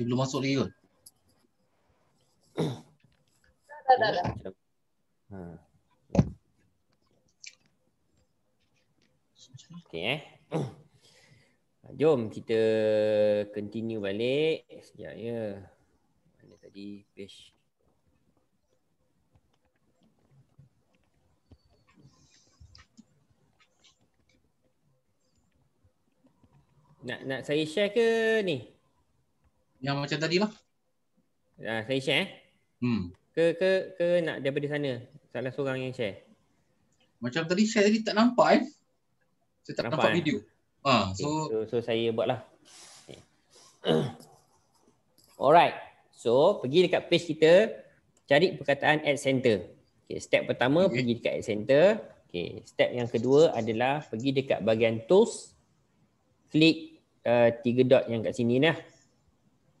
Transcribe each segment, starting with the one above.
Dia belum masuk lagi ke? Dah, dah, dah. eh. Jom kita continue balik. Sekejap ya. Mana tadi page? Nak nak saya share ke ni? yang macam tadi lah. Uh, saya share. Eh? Hmm. Ke ke ke nak daripada sana. Salah seorang yang share. Macam tadi share tadi tak nampak eh. Saya tak nampak, nampak eh? video. Ah, ha, so, okay. so so saya buatlah. Alright. So, pergi dekat page kita cari perkataan at center. Okay, step pertama okay. pergi dekat at center. Okay, step yang kedua adalah pergi dekat bahagian tools. Klik uh, tiga dot yang kat sini lah.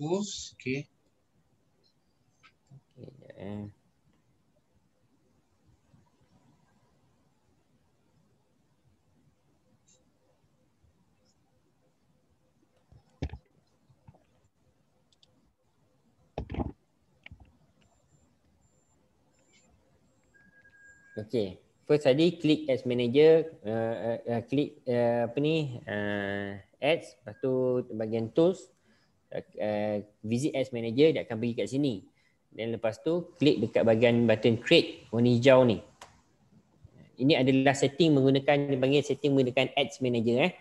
hapus. Okay. Okay, eh. Okay, first tadi klik as Manager, uh, uh, uh, klik uh, apa ni uh, Ads, lepas tu bagian Tools, uh, visit as manager dia akan pergi kat sini dan lepas tu klik dekat bahagian button create warna hijau ni ini adalah setting menggunakan dia panggil setting menggunakan ads manager eh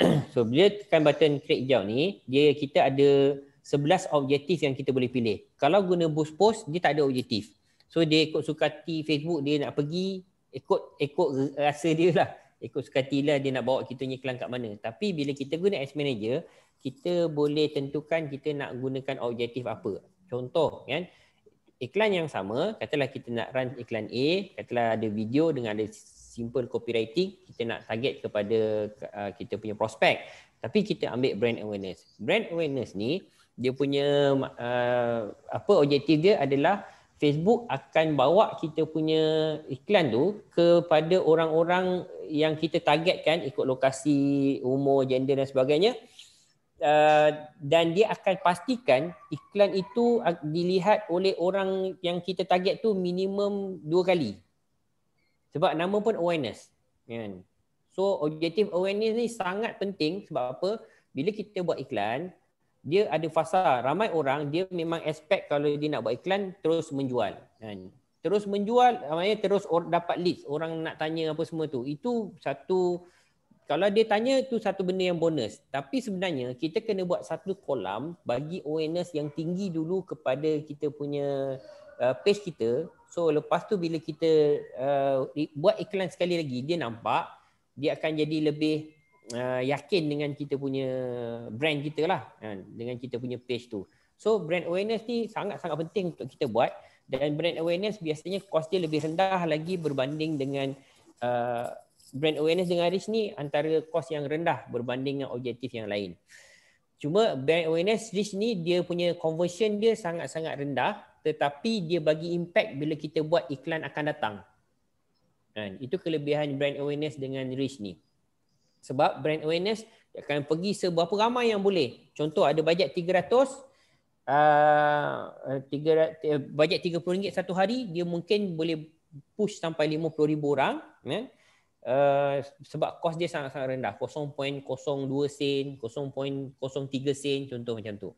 so bila tekan button create hijau ni dia kita ada 11 objektif yang kita boleh pilih kalau guna boost post dia tak ada objektif so dia ikut suka sukati facebook dia nak pergi ikut ikut rasa dia lah ikut sukatilah dia nak bawa kita ni kelang kat mana. Tapi bila kita guna as manager, kita boleh tentukan kita nak gunakan objektif apa. Contoh kan, iklan yang sama, katalah kita nak run iklan A, katalah ada video dengan ada simple copywriting, kita nak target kepada uh, kita punya prospek. Tapi kita ambil brand awareness. Brand awareness ni, dia punya uh, apa objektif dia adalah Facebook akan bawa kita punya iklan tu kepada orang-orang yang kita targetkan ikut lokasi, umur, gender dan sebagainya. Uh, dan dia akan pastikan iklan itu dilihat oleh orang yang kita target tu minimum dua kali. Sebab nama pun awareness. Kan? So objektif awareness ni sangat penting sebab apa? Bila kita buat iklan, dia ada fasa ramai orang dia memang expect kalau dia nak buat iklan terus menjual kan terus menjual ramai terus or, dapat leads orang nak tanya apa semua tu itu satu kalau dia tanya tu satu benda yang bonus tapi sebenarnya kita kena buat satu kolam bagi awareness yang tinggi dulu kepada kita punya uh, page kita so lepas tu bila kita uh, buat iklan sekali lagi dia nampak dia akan jadi lebih uh, yakin dengan kita punya brand kita lah uh, dengan kita punya page tu so brand awareness ni sangat-sangat penting untuk kita buat dan brand awareness biasanya cost dia lebih rendah lagi berbanding dengan uh, brand awareness dengan reach ni antara cost yang rendah berbanding dengan objektif yang lain cuma brand awareness reach ni dia punya conversion dia sangat-sangat rendah tetapi dia bagi impact bila kita buat iklan akan datang dan itu kelebihan brand awareness dengan reach ni. Sebab brand awareness dia akan pergi seberapa ramai yang boleh. Contoh ada bajet 300 uh, eh, bajet RM30 satu hari dia mungkin boleh push sampai 50,000 orang ya. Uh, sebab kos dia sangat-sangat rendah 0.02 sen 0.03 sen contoh macam tu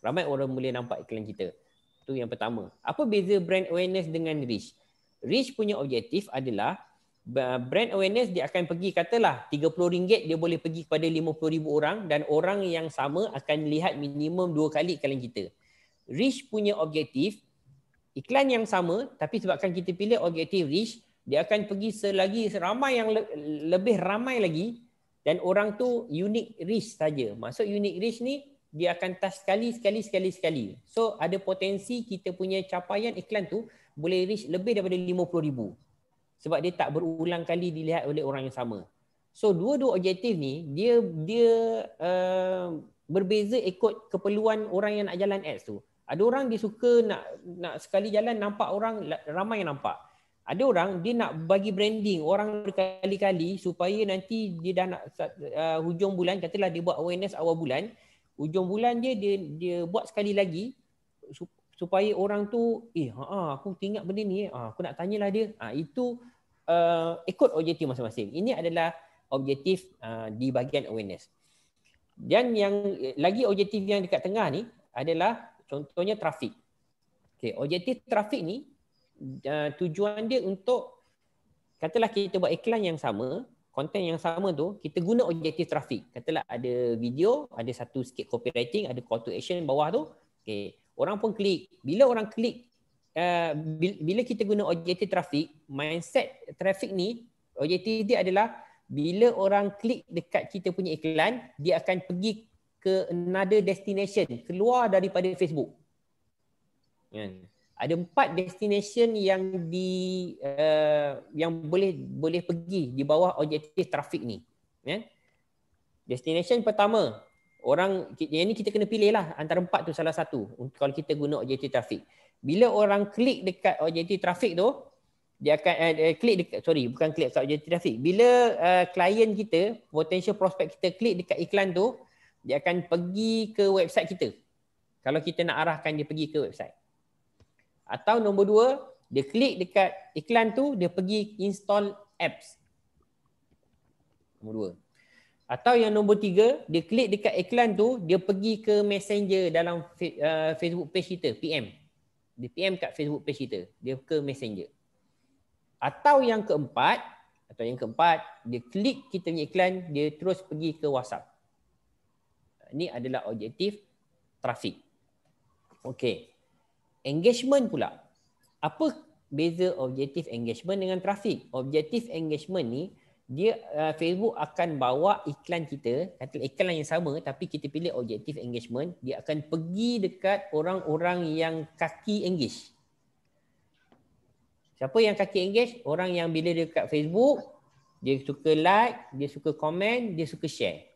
ramai orang boleh nampak iklan kita Itu yang pertama apa beza brand awareness dengan reach reach punya objektif adalah brand awareness dia akan pergi katalah RM30 dia boleh pergi kepada 50,000 orang dan orang yang sama akan lihat minimum dua kali iklan kita. Reach punya objektif, iklan yang sama tapi sebabkan kita pilih objektif rich dia akan pergi selagi ramai yang le- lebih ramai lagi dan orang tu unique rich saja. Maksud unique rich ni dia akan touch sekali sekali sekali sekali. So ada potensi kita punya capaian iklan tu boleh reach lebih daripada ribu sebab dia tak berulang kali dilihat oleh orang yang sama. So dua-dua objektif ni dia dia uh, berbeza ikut keperluan orang yang nak jalan ads tu. Ada orang dia suka nak nak sekali jalan nampak orang ramai yang nampak. Ada orang dia nak bagi branding orang berkali-kali supaya nanti dia dah nak uh, hujung bulan katalah dia buat awareness awal bulan, hujung bulan dia dia dia buat sekali lagi supaya orang tu eh ha, ha aku ingat benda ni ha, aku nak tanyalah dia ha, itu uh, ikut objektif masing-masing. Ini adalah objektif uh, di bahagian awareness. Dan yang lagi objektif yang dekat tengah ni adalah contohnya trafik. Okay, objektif trafik ni uh, tujuan dia untuk katalah kita buat iklan yang sama, konten yang sama tu, kita guna objektif trafik. Katalah ada video, ada satu sikit copywriting, ada call to action bawah tu. Okay. Orang pun klik. Bila orang klik Eh, bila kita guna objektif trafik, mindset trafik ni, objektif dia adalah bila orang klik dekat kita punya iklan, dia akan pergi ke another destination, keluar daripada Facebook. Yeah. Kan? Ada empat destination yang di uh, yang boleh boleh pergi di bawah objektif trafik ni. Yeah. Kan? Destination pertama, orang yang ni kita kena pilih lah antara empat tu salah satu kalau kita guna objektif trafik bila orang klik dekat OJT trafik tu dia akan uh, klik dekat sorry bukan klik dekat OJT traffic bila uh, eh, klien kita potential prospect kita klik dekat iklan tu dia akan pergi ke website kita kalau kita nak arahkan dia pergi ke website atau nombor dua, dia klik dekat iklan tu dia pergi install apps nombor dua. atau yang nombor tiga, dia klik dekat iklan tu dia pergi ke messenger dalam eh, Facebook page kita PM dia PM kat Facebook page kita, dia ke Messenger. Atau yang keempat, atau yang keempat, dia klik kita punya iklan, dia terus pergi ke WhatsApp. Ini adalah objektif trafik. Okey. Engagement pula. Apa beza objektif engagement dengan trafik? Objektif engagement ni dia uh, Facebook akan bawa iklan kita, katalah iklan yang sama tapi kita pilih objektif engagement, dia akan pergi dekat orang-orang yang kaki engage. Siapa yang kaki engage? Orang yang bila dia dekat Facebook, dia suka like, dia suka komen, dia suka share.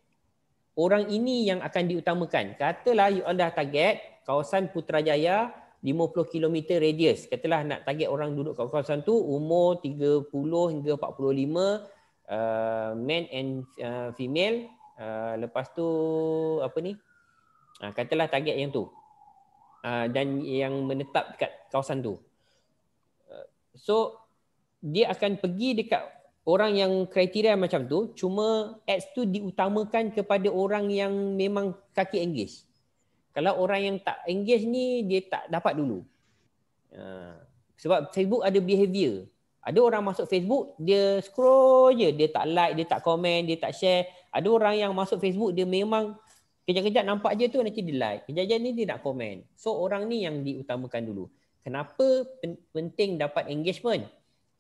Orang ini yang akan diutamakan. Katalah you all dah target kawasan Putrajaya 50 km radius. Katalah nak target orang duduk kat kawasan tu umur 30 hingga 45 Uh, men and uh, female uh, lepas tu apa ni uh, katalah target yang tu uh, dan yang menetap dekat kawasan tu uh, so dia akan pergi dekat orang yang kriteria macam tu cuma ads tu diutamakan kepada orang yang memang kaki engage kalau orang yang tak engage ni dia tak dapat dulu uh, sebab Facebook ada behavior ada orang masuk Facebook, dia scroll je. Dia tak like, dia tak komen, dia tak share. Ada orang yang masuk Facebook, dia memang kejap-kejap nampak je tu nanti dia like. Kejap-kejap ni dia nak komen. So orang ni yang diutamakan dulu. Kenapa penting dapat engagement?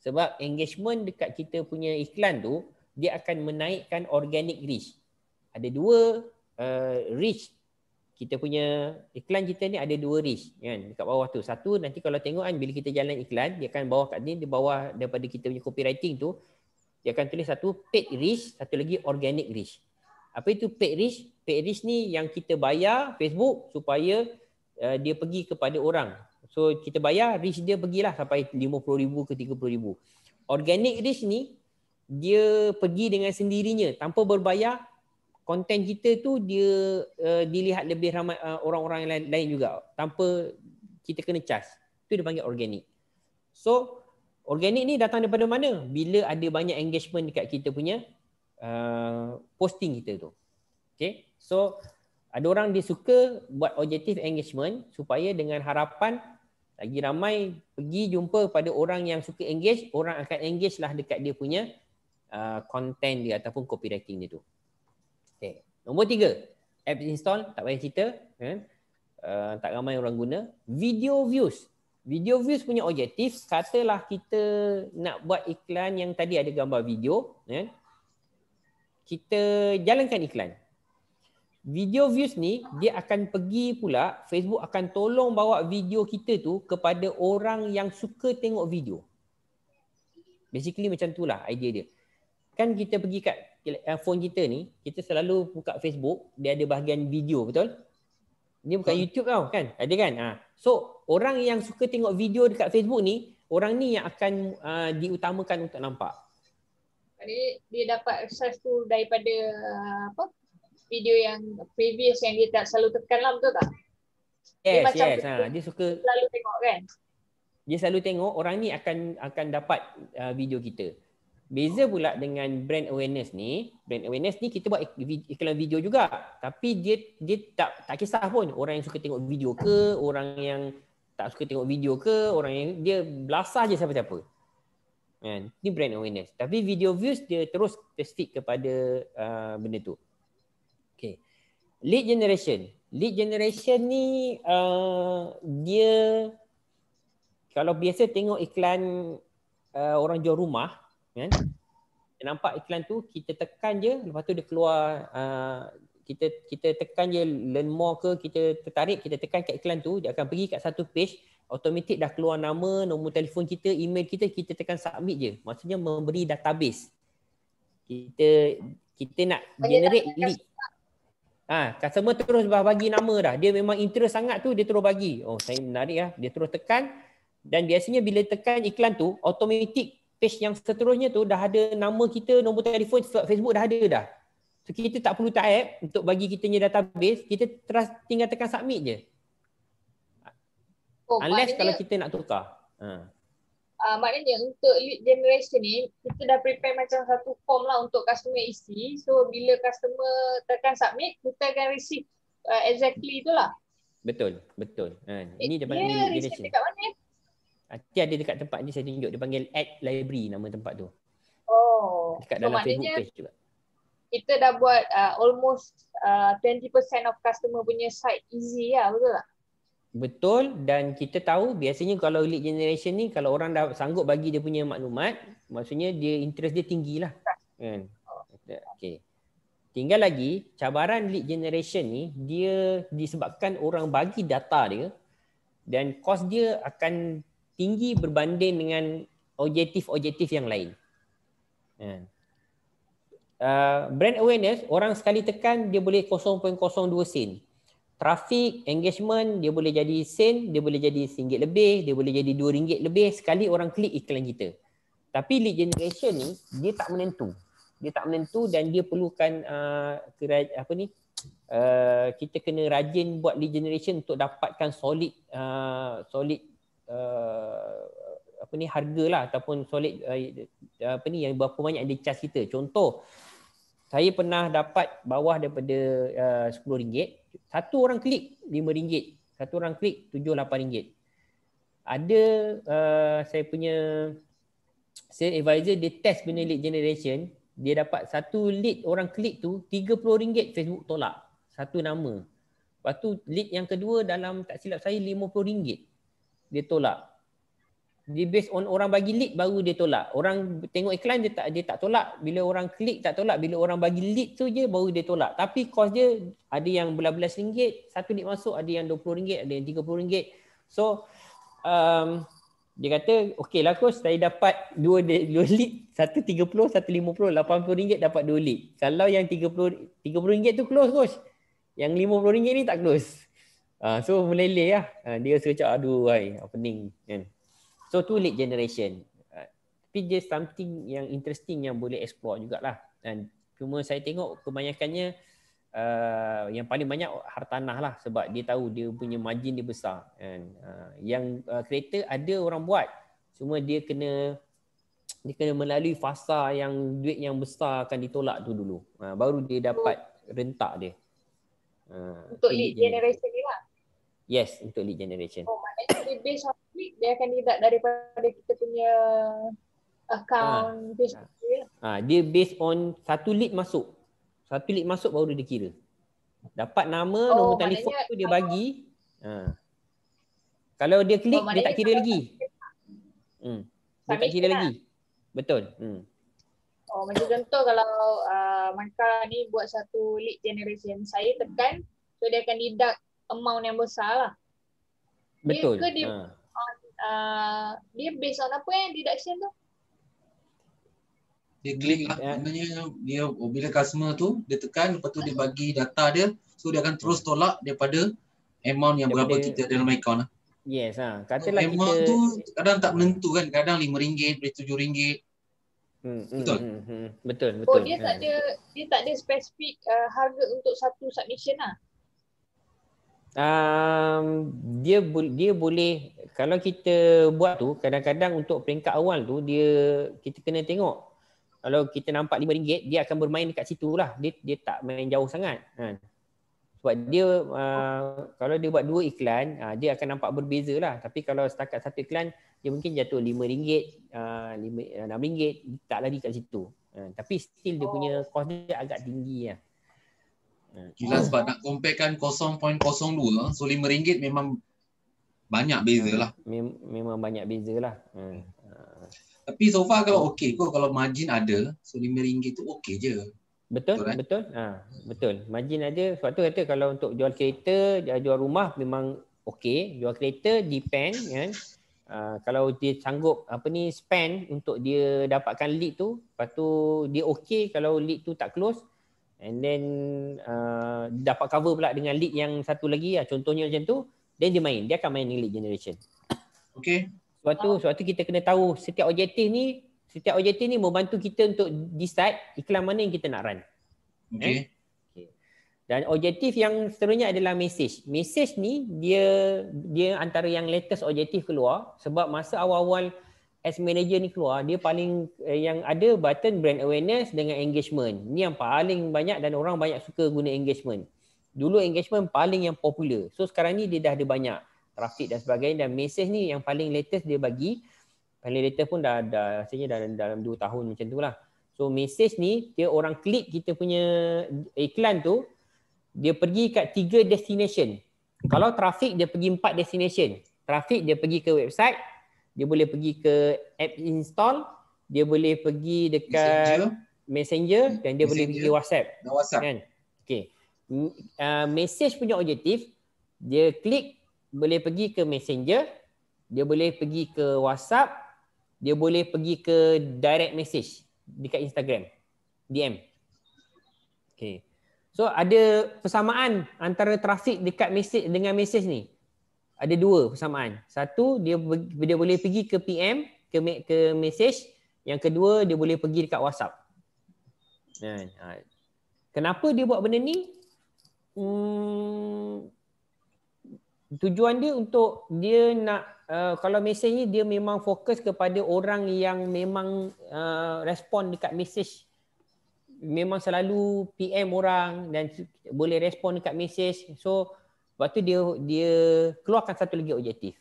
Sebab engagement dekat kita punya iklan tu, dia akan menaikkan organic reach. Ada dua uh, reach kita punya iklan kita ni ada dua reach kan dekat bawah tu. Satu nanti kalau tengok kan bila kita jalan iklan dia akan bawah kat ni di bawah daripada kita punya copywriting tu dia akan tulis satu paid reach, satu lagi organic reach. Apa itu paid reach? Paid reach ni yang kita bayar Facebook supaya uh, dia pergi kepada orang. So kita bayar reach dia pergilah sampai 50,000 ke 30,000. Organic reach ni dia pergi dengan sendirinya tanpa berbayar konten kita tu dia uh, dilihat lebih ramai uh, orang-orang lain, lain juga tanpa kita kena cas. Itu dia panggil organik. So organik ni datang daripada mana? Bila ada banyak engagement dekat kita punya uh, posting kita tu. Okay. So ada orang dia suka buat objektif engagement supaya dengan harapan lagi ramai pergi jumpa pada orang yang suka engage, orang akan engage lah dekat dia punya uh, content dia ataupun copywriting dia tu. Nombor tiga, app install tak payah cerita. Kan? Uh, tak ramai orang guna. Video views. Video views punya objektif, katalah kita nak buat iklan yang tadi ada gambar video. Kan? Kita jalankan iklan. Video views ni, dia akan pergi pula, Facebook akan tolong bawa video kita tu kepada orang yang suka tengok video. Basically macam tu lah idea dia. Kan kita pergi kat Eh, phone kita ni kita selalu buka Facebook dia ada bahagian video betul Ini bukan so, YouTube tau kan ada kan ha. so orang yang suka tengok video dekat Facebook ni orang ni yang akan uh, diutamakan untuk nampak Jadi dia dapat access tu daripada uh, apa video yang previous yang dia tak selalu tekan lah betul tak yes dia yes ha. dia suka selalu tengok kan dia selalu tengok orang ni akan akan dapat uh, video kita Beza pula dengan brand awareness ni, brand awareness ni kita buat iklan video juga. Tapi dia dia tak tak kisah pun orang yang suka tengok video ke, orang yang tak suka tengok video ke, orang yang dia belasah je siapa-siapa. Kan? Ini brand awareness. Tapi video views dia terus spesifik kepada uh, benda tu. Okay. Lead generation. Lead generation ni uh, dia kalau biasa tengok iklan uh, orang jual rumah, kan kita nampak iklan tu kita tekan je lepas tu dia keluar uh, kita kita tekan je learn more ke kita tertarik kita tekan kat iklan tu dia akan pergi kat satu page automatik dah keluar nama nombor telefon kita email kita kita tekan submit je maksudnya memberi database kita kita nak oh, generate lead Ah, ha, customer terus bah bagi nama dah. Dia memang interest sangat tu, dia terus bagi. Oh, saya menarik lah. Dia terus tekan. Dan biasanya bila tekan iklan tu, automatik page yang seterusnya tu dah ada nama kita, nombor telefon, Facebook dah ada dah. So kita tak perlu type untuk bagi kita punya database, kita terus tinggal tekan submit je. Oh, Unless kalau dia, kita nak tukar. Uh, maknanya untuk lead generation ni, kita dah prepare macam satu form lah untuk customer isi. E so bila customer tekan submit, kita akan receive uh, exactly itulah. Betul, betul. Ha. Ini dia, dia, generation. dia, dia, dia, dia, Nanti ah, ada dekat tempat ni saya tunjuk dia panggil Ad Library nama tempat tu. Oh. Dekat dalam so, Facebook page juga. Kita dah buat uh, almost uh, 20% of customer punya site easy lah betul tak? Betul dan kita tahu biasanya kalau lead generation ni kalau orang dah sanggup bagi dia punya maklumat maksudnya dia interest dia tinggi lah. Kan? Oh. Okay. Tinggal lagi cabaran lead generation ni dia disebabkan orang bagi data dia dan kos dia akan tinggi berbanding dengan objektif-objektif yang lain. Ya. Uh, brand awareness, orang sekali tekan dia boleh 0.02 sen. Traffic, engagement, dia boleh jadi sen, dia boleh jadi singgit lebih, dia boleh jadi dua ringgit lebih sekali orang klik iklan kita. Tapi lead generation ni, dia tak menentu. Dia tak menentu dan dia perlukan uh, apa ni, uh, kita kena rajin buat lead generation untuk dapatkan solid uh, solid uh, apa ni harga lah ataupun solid uh, apa ni yang berapa banyak dia charge kita. Contoh saya pernah dapat bawah daripada uh, RM10. Satu orang klik RM5. Satu orang klik RM7-8. Ada uh, saya punya saya advisor dia test benda lead generation dia dapat satu lead orang klik tu RM30 Facebook tolak satu nama. Lepas tu lead yang kedua dalam tak silap saya RM50 dia tolak. Dia based on orang bagi lead baru dia tolak. Orang tengok iklan dia tak dia tak tolak. Bila orang klik tak tolak, bila orang bagi lead tu je baru dia tolak. Tapi kos dia ada yang belas-belas ringgit, satu lead masuk ada yang 20 ringgit, ada yang 30 ringgit. So um, dia kata okay lah kos saya dapat dua, dua lead satu 30 satu 50 80 ringgit dapat dua lead kalau yang 30 30 ringgit tu close kos yang 50 ringgit ni tak close Ah, so meleleh lah. Uh, dia rasa macam aduh hai, opening kan. So too late generation. Uh, tapi dia something yang interesting yang boleh explore jugalah. Dan cuma saya tengok kebanyakannya uh, yang paling banyak hartanah lah sebab dia tahu dia punya margin dia besar. Kan. Uh, yang uh, kereta ada orang buat. Cuma dia kena dia kena melalui fasa yang duit yang besar akan ditolak tu dulu. Uh, baru dia dapat rentak dia. Uh, untuk lead generation Yes, untuk lead generation. Oh, maknanya dia based on click, dia akan deduct daripada kita punya account ha. Ha. dia. Ha. Dia based on satu lead masuk. Satu lead masuk baru dia kira. Dapat nama, oh, nombor telefon tu dia bagi. Ha. Kalau dia klik, oh, dia tak kira lagi. Hmm. Dia tak kira lah. lagi. Betul. Hmm. Oh, macam contoh kalau uh, ah, Maka ni buat satu lead generation. Saya tekan, so dia akan deduct amount yang besar lah. Betul. Dia ke dia, ha. on, uh, dia based on apa yang deduction tu? Dia klik lah. Ya. Maknanya dia, bila customer tu, dia tekan, lepas tu dia hmm. bagi data dia. So dia akan terus hmm. tolak daripada amount yang daripada, berapa kita dalam account lah. Yes. Ha. Katalah so, amount tu kadang tak menentu kan. Kadang RM5, RM7. Hmm, hmm, betul? Hmm, hmm, betul. Oh, betul. Oh, dia, ha. tak ada, dia tak ada spesifik uh, harga untuk satu submission lah um, dia dia boleh kalau kita buat tu kadang-kadang untuk peringkat awal tu dia kita kena tengok kalau kita nampak RM5 dia akan bermain dekat situ lah dia dia tak main jauh sangat ha. sebab dia uh, kalau dia buat dua iklan uh, dia akan nampak berbeza lah tapi kalau setakat satu iklan dia mungkin jatuh RM5 RM6 uh, tak lari kat situ uh, tapi still dia punya cost dia agak tinggi lah Gila oh. sebab nak comparekan 0.02 So RM5 memang Banyak bezalah Mem- Memang banyak bezalah hmm. Ha. Tapi so far kalau okey kot Kalau margin ada So RM5 tu okey je Betul, betul, kan? betul. Ha, betul. Margin ada. Sebab tu kata kalau untuk jual kereta, jual rumah memang okey. Jual kereta depend kan. Uh, kalau dia sanggup apa ni spend untuk dia dapatkan lead tu, lepas tu dia okey kalau lead tu tak close, and then uh, dapat cover pula dengan lead yang satu lagi lah. contohnya macam tu then dia main dia akan main dengan lead generation okey suatu suatu kita kena tahu setiap objektif ni setiap objektif ni membantu kita untuk decide iklan mana yang kita nak run okey eh? okay. dan objektif yang seterusnya adalah message message ni dia dia antara yang latest objektif keluar sebab masa awal-awal as manager ni keluar dia paling eh, yang ada button brand awareness dengan engagement ni yang paling banyak dan orang banyak suka guna engagement dulu engagement paling yang popular so sekarang ni dia dah ada banyak traffic dan sebagainya dan message ni yang paling latest dia bagi paling latest pun dah dah rasanya dalam dalam 2 tahun macam tu lah so message ni dia orang klik kita punya iklan tu dia pergi kat tiga destination kalau traffic dia pergi empat destination traffic dia pergi ke website dia boleh pergi ke app install dia boleh pergi dekat messenger, messenger dan dia messenger boleh pergi WhatsApp, dan WhatsApp. kan okey uh, message punya objektif dia klik boleh pergi ke messenger dia boleh pergi ke WhatsApp dia boleh pergi ke direct message dekat Instagram DM okey so ada persamaan antara trafik dekat message dengan message ni ada dua persamaan. Satu dia dia boleh pergi ke PM, ke ke message. Yang kedua dia boleh pergi dekat WhatsApp. Ha, ha. Kenapa dia buat benda ni? Hmm, tujuan dia untuk dia nak uh, kalau message ni dia memang fokus kepada orang yang memang uh, respon dekat message. Memang selalu PM orang dan boleh respon dekat message. So waktu dia dia keluarkan satu lagi objektif.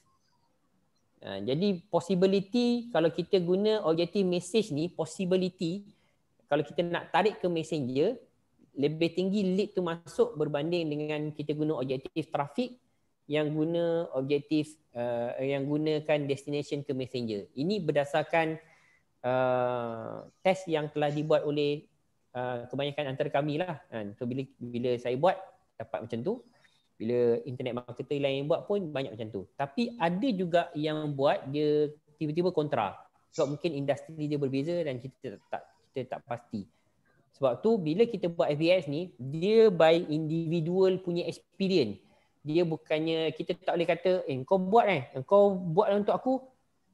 Uh, jadi possibility kalau kita guna objektif message ni possibility kalau kita nak tarik ke messenger lebih tinggi lead tu masuk berbanding dengan kita guna objektif traffic yang guna objektif uh, yang gunakan destination ke messenger. Ini berdasarkan uh, test yang telah dibuat oleh uh, kebanyakan antara kami lah. Kan. So bila, bila saya buat dapat macam tu bila internet marketer lain buat pun banyak macam tu tapi ada juga yang buat dia tiba-tiba kontra sebab mungkin industri dia berbeza dan kita tak kita tak pasti sebab tu bila kita buat FBS ni dia by individual punya experience dia bukannya kita tak boleh kata eh kau buat eh kau buat untuk aku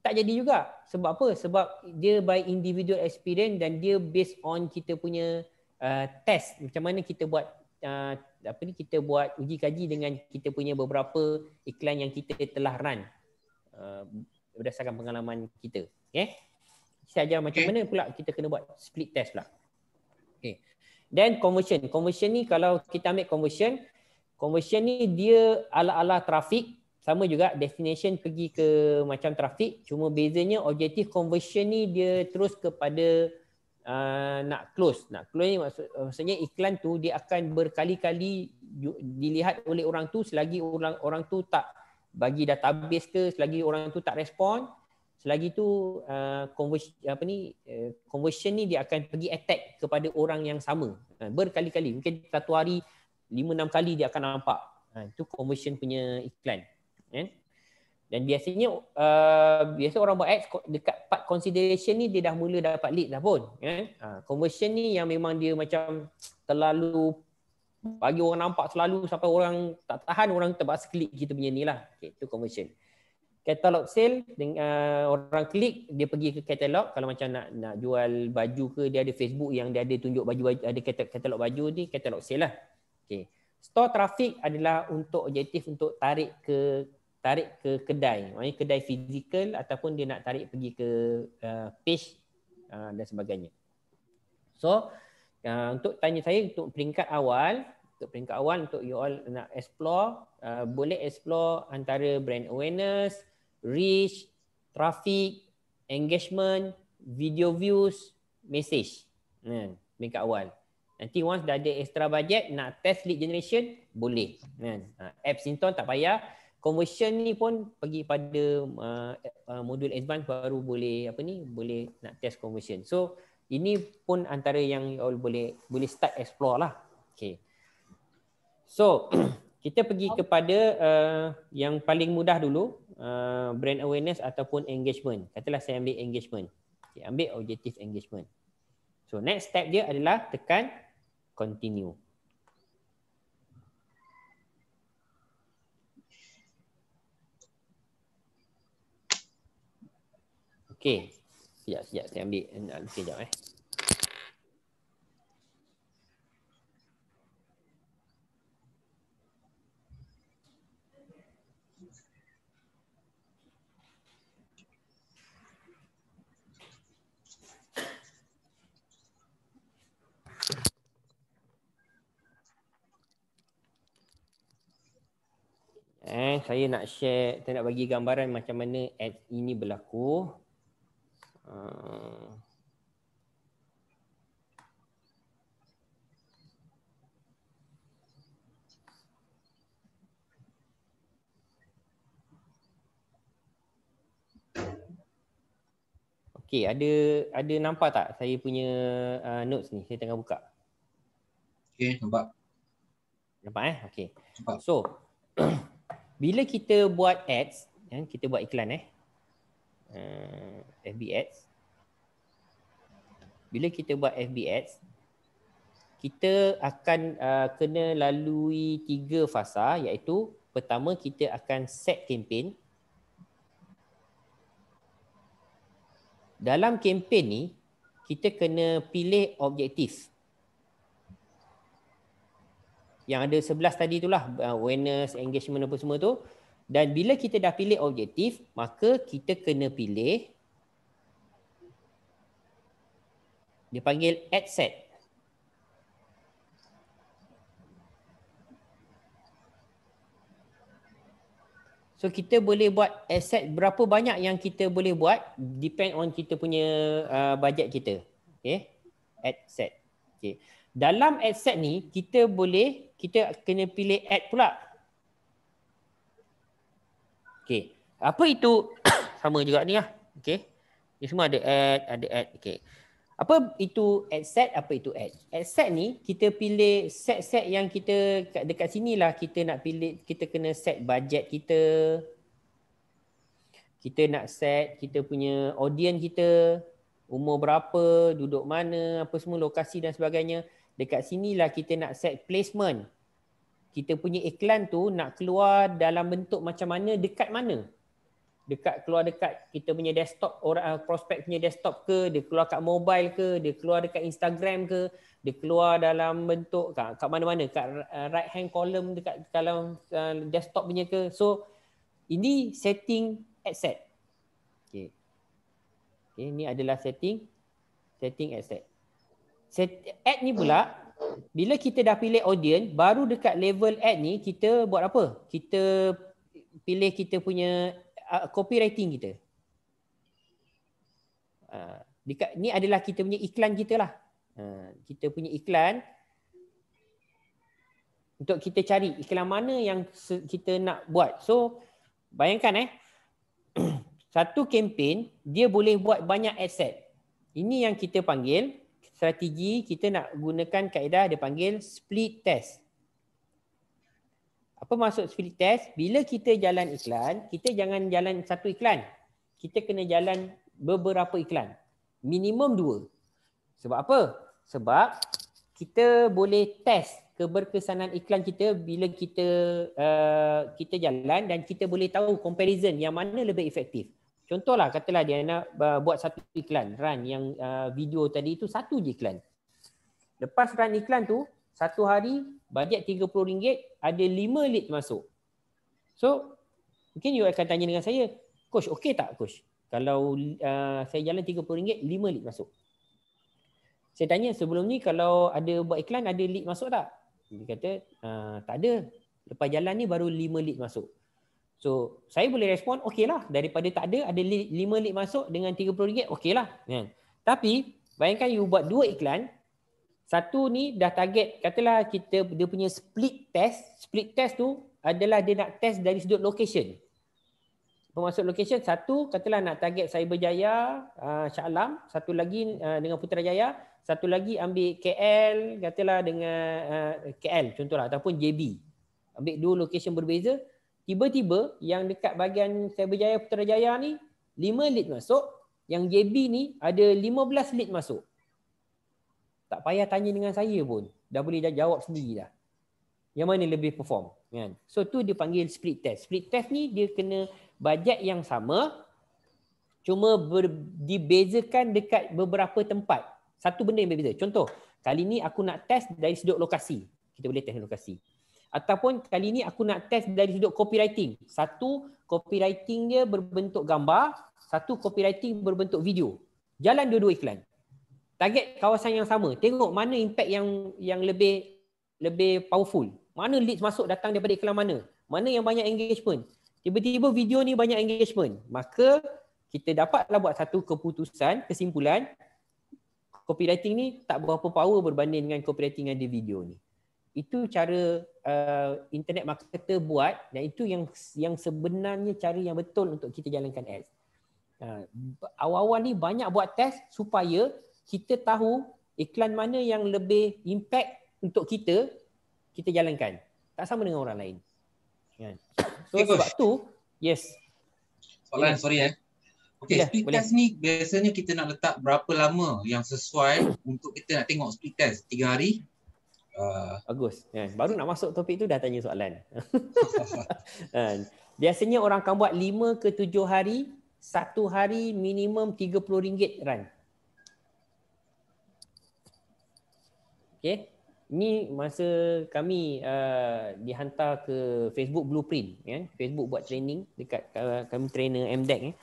tak jadi juga sebab apa sebab dia by individual experience dan dia based on kita punya uh, test macam mana kita buat uh, apa ni kita buat uji kaji dengan kita punya beberapa iklan yang kita telah run uh, berdasarkan pengalaman kita. Okay. Saya ajar macam mana pula kita kena buat split test pula. Okay. Then conversion. Conversion ni kalau kita ambil conversion, conversion ni dia ala-ala trafik sama juga destination pergi ke macam trafik cuma bezanya objektif conversion ni dia terus kepada uh, nak close nak close ni maksud, uh, maksudnya iklan tu dia akan berkali-kali dilihat oleh orang tu selagi orang orang tu tak bagi database ke selagi orang tu tak respon selagi tu uh, conversion apa ni uh, conversion ni dia akan pergi attack kepada orang yang sama uh, berkali-kali mungkin satu hari 5 6 kali dia akan nampak uh, itu conversion punya iklan yeah? Kan? Dan biasanya uh, biasa orang buat ads dekat part consideration ni dia dah mula dapat lead dah pun. Eh? Uh, conversion ni yang memang dia macam terlalu bagi orang nampak selalu sampai orang tak tahan orang terpaksa klik kita punya ni lah. Okay, itu conversion. Catalog sale dengan uh, orang klik dia pergi ke catalog kalau macam nak nak jual baju ke dia ada Facebook yang dia ada tunjuk baju, ada catalog, catalog baju ni catalog sale lah. Okay. Store traffic adalah untuk objektif untuk tarik ke tarik ke kedai, maknanya kedai fizikal ataupun dia nak tarik pergi ke uh, page uh, dan sebagainya. So uh, untuk tanya saya untuk peringkat awal, untuk peringkat awal untuk you all nak explore, uh, boleh explore antara brand awareness, reach, traffic, engagement, video views, message. Hmm, peringkat awal. Nanti once dah ada extra budget nak test lead generation boleh. Hmm. Uh, app tak payah conversion ni pun pergi pada uh, uh, modul advance baru boleh apa ni boleh nak test conversion. So ini pun antara yang all boleh boleh start explore lah. Okay. So kita pergi kepada uh, yang paling mudah dulu uh, brand awareness ataupun engagement. Katalah saya ambil engagement. Okay, ambil objective engagement. So next step dia adalah tekan continue. Okay. Sekejap, sekejap. Saya ambil. Nak sekejap eh. Eh, saya nak share, saya nak bagi gambaran macam mana ad ini berlaku. Uh, okay, ada ada nampak tak saya punya uh, notes ni? Saya tengah buka. Okay, nampak. Nampak eh? Okey. So, bila kita buat ads, ya, kita buat iklan eh. Uh, FB Ads. Bila kita buat FB Ads, kita akan uh, kena lalui tiga fasa iaitu pertama kita akan set campaign. Dalam campaign ni, kita kena pilih objektif. Yang ada sebelas tadi itulah, uh, awareness, engagement apa semua tu. Dan bila kita dah pilih objektif, maka kita kena pilih dia panggil ad set. So kita boleh buat asset berapa banyak yang kita boleh buat depend on kita punya uh, budget kita. Okay. set. Okay. Dalam asset ni kita boleh, kita kena pilih add pula. Okey. Apa itu sama juga ni lah. Okey. Ini semua ada add, ada add. Okey. Apa itu add set, apa itu add? Add set ni kita pilih set-set yang kita dekat sini lah kita nak pilih, kita kena set budget kita. Kita nak set kita punya audience kita. Umur berapa, duduk mana, apa semua lokasi dan sebagainya. Dekat sinilah kita nak set placement kita punya iklan tu nak keluar dalam bentuk macam mana dekat mana dekat keluar dekat kita punya desktop orang uh, prospek punya desktop ke dia keluar kat mobile ke dia keluar dekat Instagram ke dia keluar dalam bentuk kat, kat mana-mana kat uh, right hand column dekat dalam uh, desktop punya ke so ini setting ad set okey Okay, ni adalah setting setting ad set set ad ni pula bila kita dah pilih audience, baru dekat level ad ni kita buat apa? Kita pilih kita punya uh, copywriting kita. Uh, dekat, ni adalah kita punya iklan kita lah. Uh, kita punya iklan untuk kita cari iklan mana yang kita nak buat. So, bayangkan eh. Satu kempen, dia boleh buat banyak asset. Ini yang kita panggil strategi kita nak gunakan kaedah dia panggil split test. Apa maksud split test? Bila kita jalan iklan, kita jangan jalan satu iklan. Kita kena jalan beberapa iklan. Minimum dua. Sebab apa? Sebab kita boleh test keberkesanan iklan kita bila kita uh, kita jalan dan kita boleh tahu comparison yang mana lebih efektif. Contohlah katalah dia nak uh, buat satu iklan run yang uh, video tadi tu satu je iklan. Lepas run iklan tu satu hari bajet RM30 ada 5 lead masuk. So mungkin you akan tanya dengan saya, coach okey tak coach? Kalau uh, saya jalan RM30 5 lead masuk. Saya tanya sebelum ni kalau ada buat iklan ada lead masuk tak? Dia kata uh, tak ada. Lepas jalan ni baru 5 lead masuk. So saya boleh respon lah daripada tak ada ada lima lead masuk dengan RM30 okeylah kan. Tapi bayangkan you buat dua iklan satu ni dah target katalah kita dia punya split test split test tu adalah dia nak test dari sudut location. Pemasuk location satu katalah nak target Cyberjaya, uh, Shah Alam, satu lagi ah, dengan Putrajaya, satu lagi ambil KL katalah dengan ah, KL contohlah ataupun JB. Ambil dua location berbeza Tiba-tiba yang dekat bahagian Cyberjaya Putrajaya ni 5 lead masuk, yang JB ni ada 15 lead masuk. Tak payah tanya dengan saya pun, dah boleh dah jawab sendiri dah. Yang mana lebih perform, kan? So tu dia panggil split test. Split test ni dia kena bajet yang sama cuma ber, dibezakan dekat beberapa tempat. Satu benda yang berbeza. Contoh, kali ni aku nak test dari sudut lokasi. Kita boleh test lokasi ataupun kali ni aku nak test dari sudut copywriting. Satu, copywriting dia berbentuk gambar, satu copywriting berbentuk video. Jalan dua-dua iklan. Target kawasan yang sama. Tengok mana impact yang yang lebih lebih powerful. Mana leads masuk datang daripada iklan mana? Mana yang banyak engagement? Tiba-tiba video ni banyak engagement. Maka kita dapatlah buat satu keputusan, kesimpulan copywriting ni tak berapa power berbanding dengan copywriting yang ada video ni. Itu cara uh, internet marketer buat dan itu yang yang sebenarnya cara yang betul untuk kita jalankan ads. Uh, awal-awal ni banyak buat test supaya kita tahu iklan mana yang lebih impact untuk kita kita jalankan. Tak sama dengan orang lain. Kan. So okay, sebab tu, yes. Soalan yes. sorry eh. Okay, yeah, split boleh. test ni biasanya kita nak letak berapa lama yang sesuai untuk kita nak tengok speed test? 3 hari, Uh, Bagus. Ya. Baru nak masuk topik tu dah tanya soalan. Eh, biasanya orang akan buat 5 ke 7 hari, satu hari minimum RM30 run. Okay. Ni masa kami uh, dihantar ke Facebook Blueprint. Ya. Facebook buat training dekat uh, kami trainer MDEC. Ya.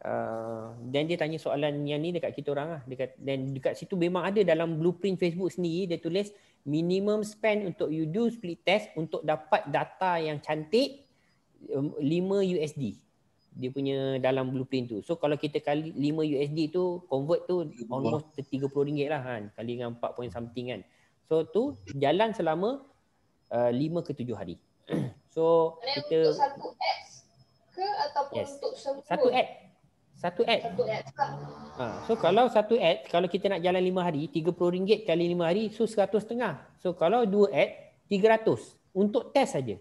Uh, dan dia tanya soalan yang ni dekat kita orang. Lah. Dekat, dan dekat situ memang ada dalam Blueprint Facebook sendiri. Dia tulis, minimum spend untuk you do split test untuk dapat data yang cantik 5 um, USD dia punya dalam blueprint tu. So kalau kita kali 5 USD tu convert tu almost RM30 lah kan kali dengan 4 point something kan. So tu jalan selama uh, 5 ke 7 hari. so kita untuk satu apps ke ataupun yes. untuk semua? Satu app. Satu ad. Ha, so kalau satu ad, kalau kita nak jalan lima hari, RM30 kali lima hari, so 100 setengah. So kalau dua ad, 300 untuk test saja.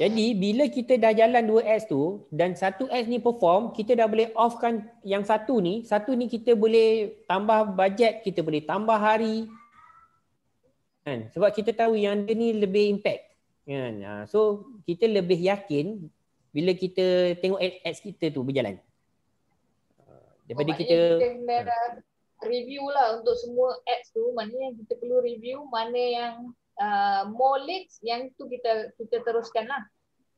Jadi bila kita dah jalan dua ads tu dan satu ads ni perform, kita dah boleh offkan yang satu ni. Satu ni kita boleh tambah bajet, kita boleh tambah hari. Kan? Sebab kita tahu yang dia ni lebih impact. Kan? Ha, so kita lebih yakin bila kita tengok ads kita tu berjalan. Ah, daripada oh, kita, kita kena ah. review lah untuk semua ads tu mana yang kita perlu review mana yang uh, more leads yang tu kita kita teruskan lah.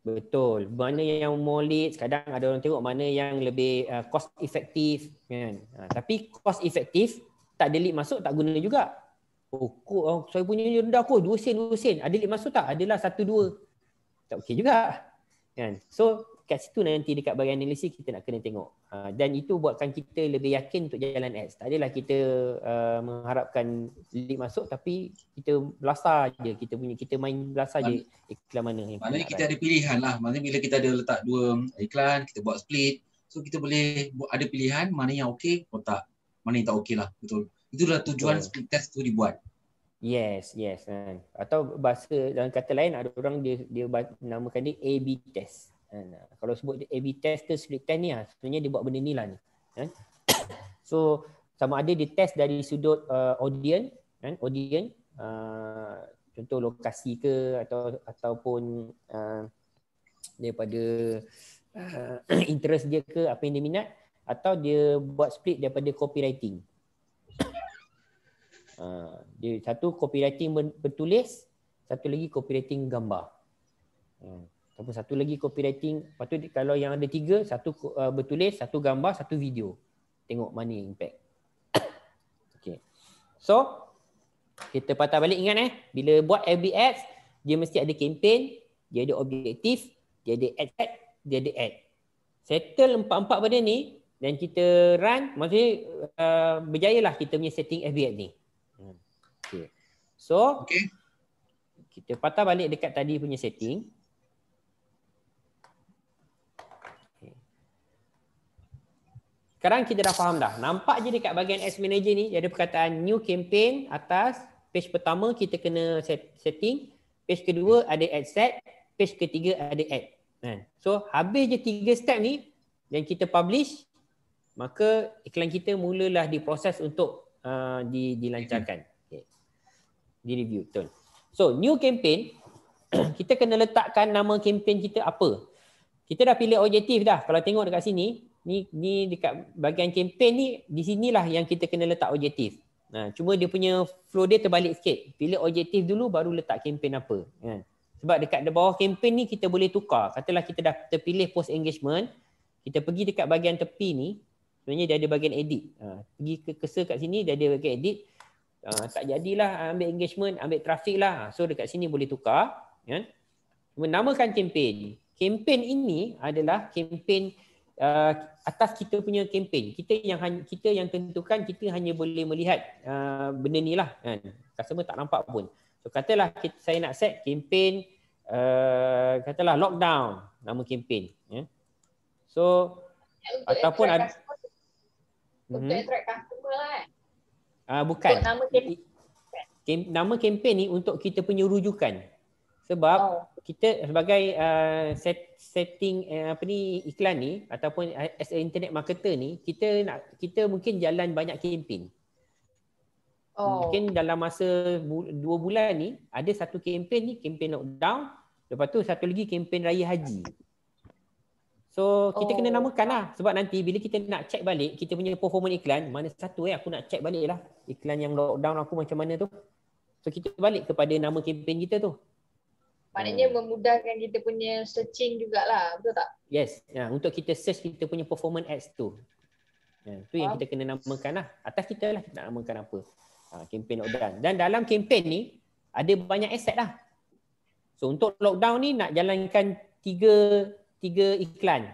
Betul. Mana yang more leads kadang ada orang tengok mana yang lebih uh, cost efektif, kan. Uh, tapi cost efektif tak ada lead masuk tak guna juga. Oh, kok, oh saya punya rendah kok 2 sen 2 sen. Ada lead masuk tak? Adalah 1 2. Tak okey juga kan so kat situ nanti dekat bahagian analisis kita nak kena tengok uh, dan itu buatkan kita lebih yakin untuk jalan ads tak adalah kita uh, mengharapkan lead masuk tapi kita belasah aja kita punya kita main belasah aja iklan mana yang maknanya kita ada pilihan lah maknanya bila kita ada letak dua iklan kita buat split so kita boleh buat ada pilihan mana yang okey atau oh mana yang tak okey lah betul Itu itulah tujuan split test tu dibuat Yes, yes. Kan. Atau bahasa dalam kata lain ada orang dia dia namakan dia AB test. Kan. Kalau sebut dia AB test ke split test ni ah sebenarnya dia buat benda ni lah ni. Kan. So sama ada dia test dari sudut uh, audience kan audience uh, contoh lokasi ke atau ataupun uh, daripada uh, interest dia ke apa yang dia minat atau dia buat split daripada copywriting Ha, dia satu copywriting bertulis, satu lagi copywriting gambar. Ha. Uh, satu lagi copywriting, lepas tu kalau yang ada tiga, satu uh, bertulis, satu gambar, satu video. Tengok mana impact. okay. So, kita patah balik ingat eh, bila buat FB Ads, dia mesti ada campaign, dia ada objektif, dia ada ad set, dia ada ad. Settle empat-empat benda ni, dan kita run, maksudnya uh, berjaya lah kita punya setting FB Ads ni. So okay. kita patah balik dekat tadi punya setting. Sekarang kita dah faham dah. Nampak je dekat bahagian Ads Manager ni ada perkataan new campaign atas page pertama kita kena set, setting. Page kedua ada ad set. Page ketiga ada ad. Kan? So habis je tiga step ni yang kita publish maka iklan kita mulalah diproses untuk uh, di, dilancarkan. Okay di review betul. So new campaign kita kena letakkan nama campaign kita apa? Kita dah pilih objektif dah. Kalau tengok dekat sini, ni ni dekat bahagian campaign ni di sinilah yang kita kena letak objektif. Ha, cuma dia punya flow dia terbalik sikit. Pilih objektif dulu baru letak campaign apa. Ha. Sebab dekat bawah campaign ni kita boleh tukar. Katalah kita dah terpilih post engagement, kita pergi dekat bahagian tepi ni, sebenarnya dia ada bahagian edit. Ha, pergi ke cursor kat sini dia ada bahagian edit. Ah, tak jadilah ambil engagement, ambil traffic lah. So dekat sini boleh tukar. Kan? Ya. Menamakan kempen. Kempen ini adalah kempen uh, atas kita punya kempen. Kita yang kita yang tentukan kita hanya boleh melihat uh, benda ni lah. Kan? Customer tak nampak pun. So katalah kita, saya nak set kempen uh, katalah lockdown nama kempen. Yeah? So ya, ataupun ada. Untuk mhm. attract customer lah. mm Ah uh, bukan. nama kempen. nama kempen ni untuk kita punya rujukan. Sebab oh. kita sebagai uh, set, setting uh, apa ni iklan ni ataupun ah, as a internet marketer ni kita nak kita mungkin jalan banyak kempen. Oh. Mungkin dalam masa bu, dua bulan ni ada satu kempen ni kempen lockdown, lepas tu satu lagi kempen raya haji. So kita oh. kena namakan lah sebab nanti bila kita nak check balik kita punya performance iklan mana satu eh aku nak check balik lah iklan yang lockdown aku macam mana tu. So kita balik kepada nama kempen kita tu. Maknanya hmm. memudahkan kita punya searching jugalah betul tak? Yes. Ya, untuk kita search kita punya performance ads tu. Ya, tu yang kita kena namakan lah. Atas kita lah kita nak namakan apa. Ha, kempen lockdown. Dan dalam kempen ni ada banyak aset lah. So untuk lockdown ni nak jalankan tiga tiga iklan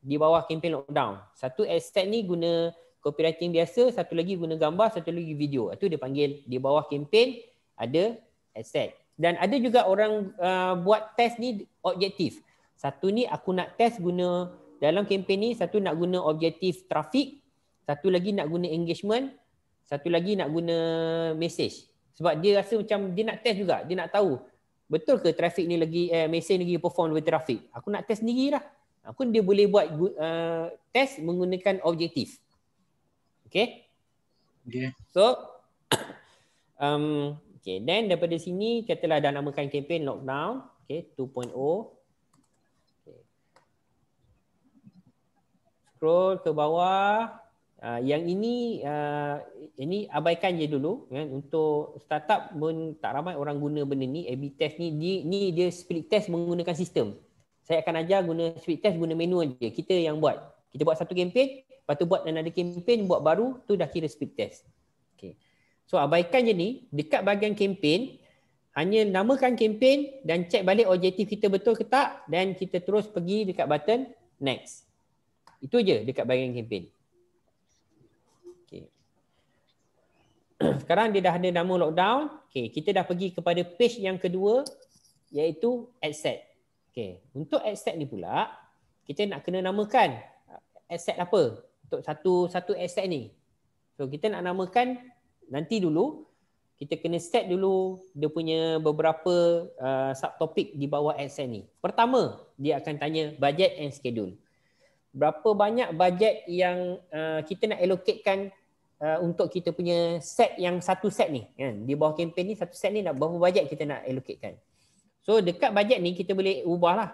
di bawah kempen lockdown. Satu asset ni guna copywriting biasa, satu lagi guna gambar, satu lagi video. Itu dia panggil di bawah kempen ada asset. Dan ada juga orang uh, buat test ni objektif. Satu ni aku nak test guna dalam kempen ni, satu nak guna objektif traffic. satu lagi nak guna engagement, satu lagi nak guna message. Sebab dia rasa macam dia nak test juga, dia nak tahu betul ke trafik ni lagi eh, mesin lagi perform with trafik aku nak test sendiri lah aku dia boleh buat uh, test menggunakan objektif Okay. okey so um okey then daripada sini katalah dah namakan campaign lockdown Okay. 2.0 scroll ke bawah Ah, yang ini uh, ini abaikan je dulu kan untuk startup pun tak ramai orang guna benda ni AB test ni dia, ni dia split test menggunakan sistem. Saya akan ajar guna split test guna manual je. Kita yang buat. Kita buat satu campaign, lepas tu buat another campaign, buat baru tu dah kira split test. Okay. So abaikan je ni dekat bahagian campaign hanya namakan campaign dan check balik objektif kita betul ke tak dan kita terus pergi dekat button next. Itu je dekat bahagian campaign. sekarang dia dah ada nama lockdown. Okay, kita dah pergi kepada page yang kedua iaitu asset. Okay, untuk asset ni pula kita nak kena namakan asset apa untuk satu satu asset ni. So kita nak namakan nanti dulu kita kena set dulu dia punya beberapa uh, subtopik di bawah asset ni. Pertama, dia akan tanya budget and schedule. Berapa banyak budget yang uh, kita nak allocatekan Uh, untuk kita punya set yang satu set ni kan di bawah kempen ni satu set ni nak berapa bajet kita nak allocate kan so dekat bajet ni kita boleh ubahlah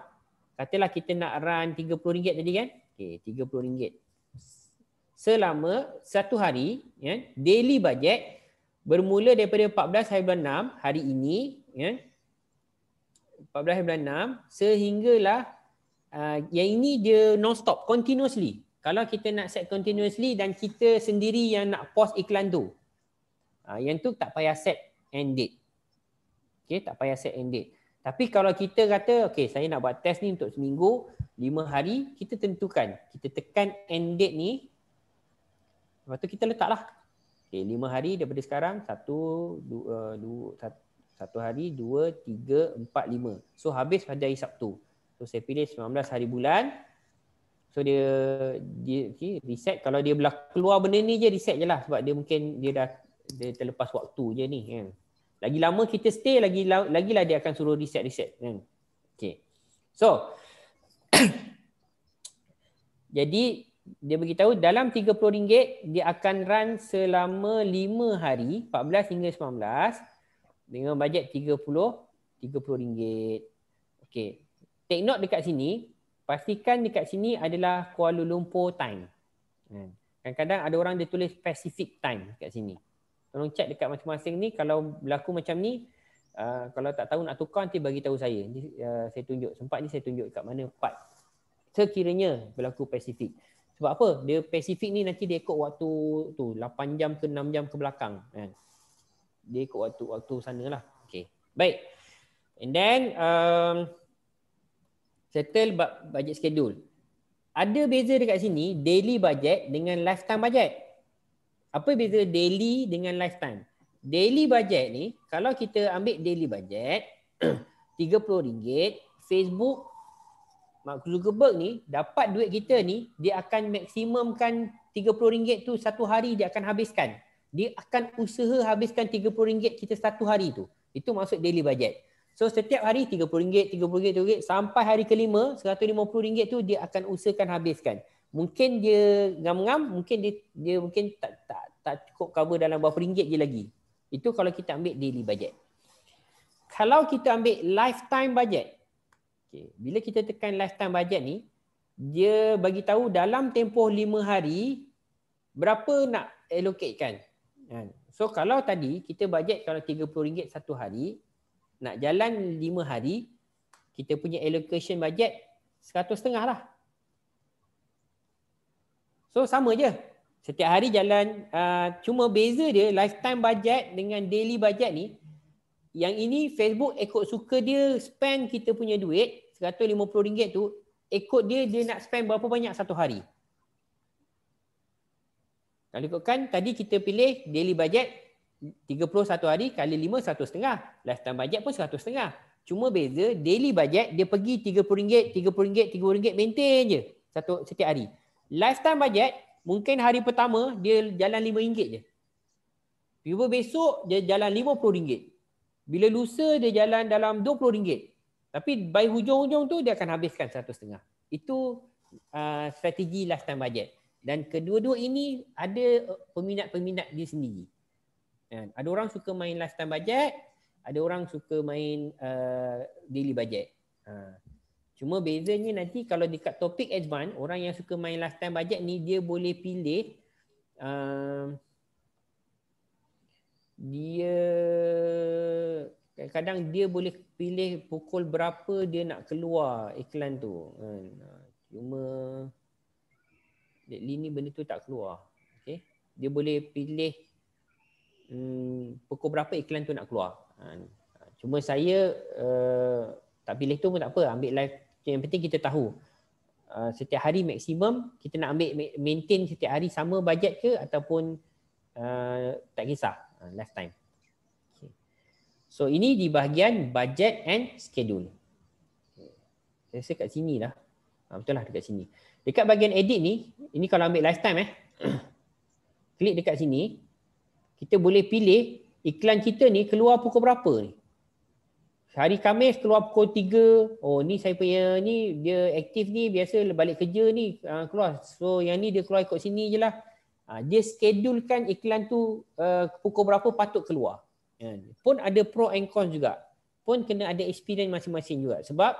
katalah kita nak run RM30 tadi kan okey RM30 selama satu hari ya daily bajet bermula daripada 14 hari bulan 6 hari ini ya kan? 14 hari bulan 6 sehinggalah uh, yang ini dia non stop continuously kalau kita nak set continuously dan kita sendiri yang nak post iklan tu. Ha, yang tu tak payah set end date. Okay, tak payah set end date. Tapi kalau kita kata, okay saya nak buat test ni untuk seminggu, lima hari, kita tentukan. Kita tekan end date ni. Lepas tu kita letaklah. Okay, lima hari daripada sekarang, satu, dua, eh, dua, satu hari, dua, tiga, empat, lima. So habis pada hari Sabtu. So saya pilih 19 hari bulan. So dia, dia okay, reset kalau dia belah keluar benda ni je reset je lah sebab dia mungkin dia dah dia terlepas waktu je ni kan. Lagi lama kita stay lagi lagilah dia akan suruh reset reset kan. Okay. So jadi dia beritahu dalam RM30 dia akan run selama 5 hari 14 hingga 19 dengan bajet 30 RM30. Okay. Take note dekat sini Pastikan dekat sini adalah Kuala Lumpur time. Hmm. Kadang-kadang ada orang dia tulis specific time dekat sini. Tolong check dekat masing-masing ni kalau berlaku macam ni uh, kalau tak tahu nak tukar nanti bagi tahu saya. Ini, uh, saya tunjuk sempat ni saya tunjuk kat mana part. Sekiranya berlaku specific. Sebab apa? Dia specific ni nanti dia ikut waktu tu 8 jam ke 6 jam ke belakang. Kan? Dia ikut waktu waktu sanalah. Okey. Baik. And then um, settle budget schedule. Ada beza dekat sini daily budget dengan lifetime budget. Apa beza daily dengan lifetime? Daily budget ni kalau kita ambil daily budget RM30 Facebook Mark Zuckerberg ni dapat duit kita ni dia akan maksimumkan RM30 tu satu hari dia akan habiskan. Dia akan usaha habiskan RM30 kita satu hari tu. Itu maksud daily budget. So setiap hari RM30, RM30, RM30 sampai hari kelima RM150 tu dia akan usahakan habiskan. Mungkin dia ngam-ngam, mungkin dia, dia mungkin tak tak tak cukup cover dalam berapa ringgit je lagi. Itu kalau kita ambil daily budget. Kalau kita ambil lifetime budget. Okay. Bila kita tekan lifetime budget ni, dia bagi tahu dalam tempoh 5 hari berapa nak allocate kan? kan. So kalau tadi kita budget kalau RM30 satu hari, nak jalan 5 hari kita punya allocation budget 100 setengah lah so sama je setiap hari jalan uh, cuma beza dia lifetime budget dengan daily budget ni yang ini Facebook ekot suka dia spend kita punya duit RM150 tu ekot dia dia nak spend berapa banyak satu hari kalau ikutkan tadi kita pilih daily budget 30 satu hari kali 5 satu setengah. Lifetime budget pun satu setengah. Cuma beza daily budget dia pergi RM30, RM30, RM30 maintain je satu setiap hari. Lifetime budget mungkin hari pertama dia jalan RM5 je. Tiba besok dia jalan RM50. Bila lusa dia jalan dalam RM20. Tapi by hujung-hujung tu dia akan habiskan satu setengah. Itu uh, strategi lifetime budget. Dan kedua-dua ini ada peminat-peminat dia sendiri kan? Ada orang suka main lifetime budget Ada orang suka main uh, daily budget ha. Cuma bezanya nanti kalau dekat topik advance Orang yang suka main lifetime budget ni dia boleh pilih uh, Dia Kadang-kadang dia boleh pilih pukul berapa dia nak keluar iklan tu kan? Ha, cuma Lately ni benda tu tak keluar okay? Dia boleh pilih hmm, pukul berapa iklan tu nak keluar. Ha. ha cuma saya uh, tak pilih tu pun tak apa, ambil live. Yang penting kita tahu. Uh, setiap hari maksimum kita nak ambil maintain setiap hari sama bajet ke ataupun uh, tak kisah uh, last time. Okay. So ini di bahagian budget and schedule. Okay. Saya rasa kat sini lah. Uh, betul lah dekat sini. Dekat bahagian edit ni, ini kalau ambil lifetime eh. klik dekat sini kita boleh pilih iklan kita ni keluar pukul berapa ni. Hari Khamis keluar pukul 3. Oh ni saya punya ni dia aktif ni biasa balik kerja ni uh, keluar. So yang ni dia keluar ikut sini je lah. Uh, dia skedulkan iklan tu uh, pukul berapa patut keluar. Yeah. Pun ada pro and cons juga. Pun kena ada experience masing-masing juga. Sebab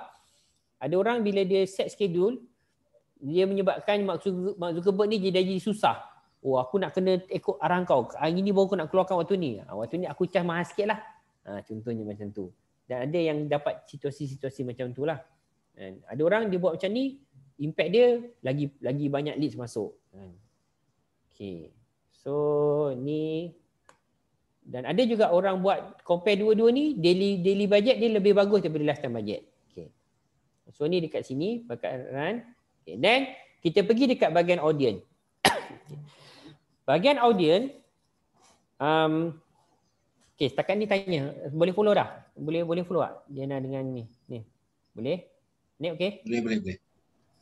ada orang bila dia set schedule dia menyebabkan maksud maksud Zuckerberg ni jadi susah Oh aku nak kena ikut arahan kau. Hari ini baru aku nak keluarkan waktu ni. Ah, waktu ni aku cas mahal sikit lah. Ha, contohnya macam tu. Dan ada yang dapat situasi-situasi macam tu lah. Ada orang dia buat macam ni. Impact dia lagi lagi banyak leads masuk. Okay. So ni. Dan ada juga orang buat compare dua-dua ni. Daily daily budget dia lebih bagus daripada last time budget. Okay. So ni dekat sini. Pakaran. Okay. Then kita pergi dekat bahagian audience. Bagian audien um, okay, setakat ni tanya boleh follow dah? Boleh boleh follow tak? Diana dengan ni. Ni. Boleh? Ni okay? Boleh boleh boleh.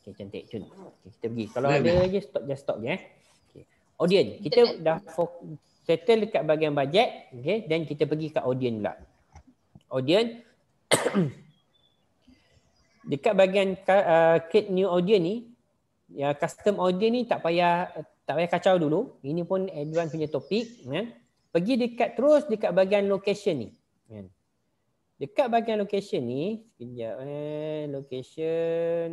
Okey cantik. Cun. kita pergi. Kalau boleh, ada boleh. je stop just stop je eh. Okey. Audien, kita dah fokus, settle dekat bahagian bajet, okey, dan kita pergi ke audien pula. Audien dekat bahagian uh, kit new audien ni, ya custom audien ni tak payah tak payah kacau dulu. Ini pun Edwan punya topik. Ya. Pergi dekat terus dekat bahagian location ni. Ya. Dekat bahagian location ni, sekejap eh, location,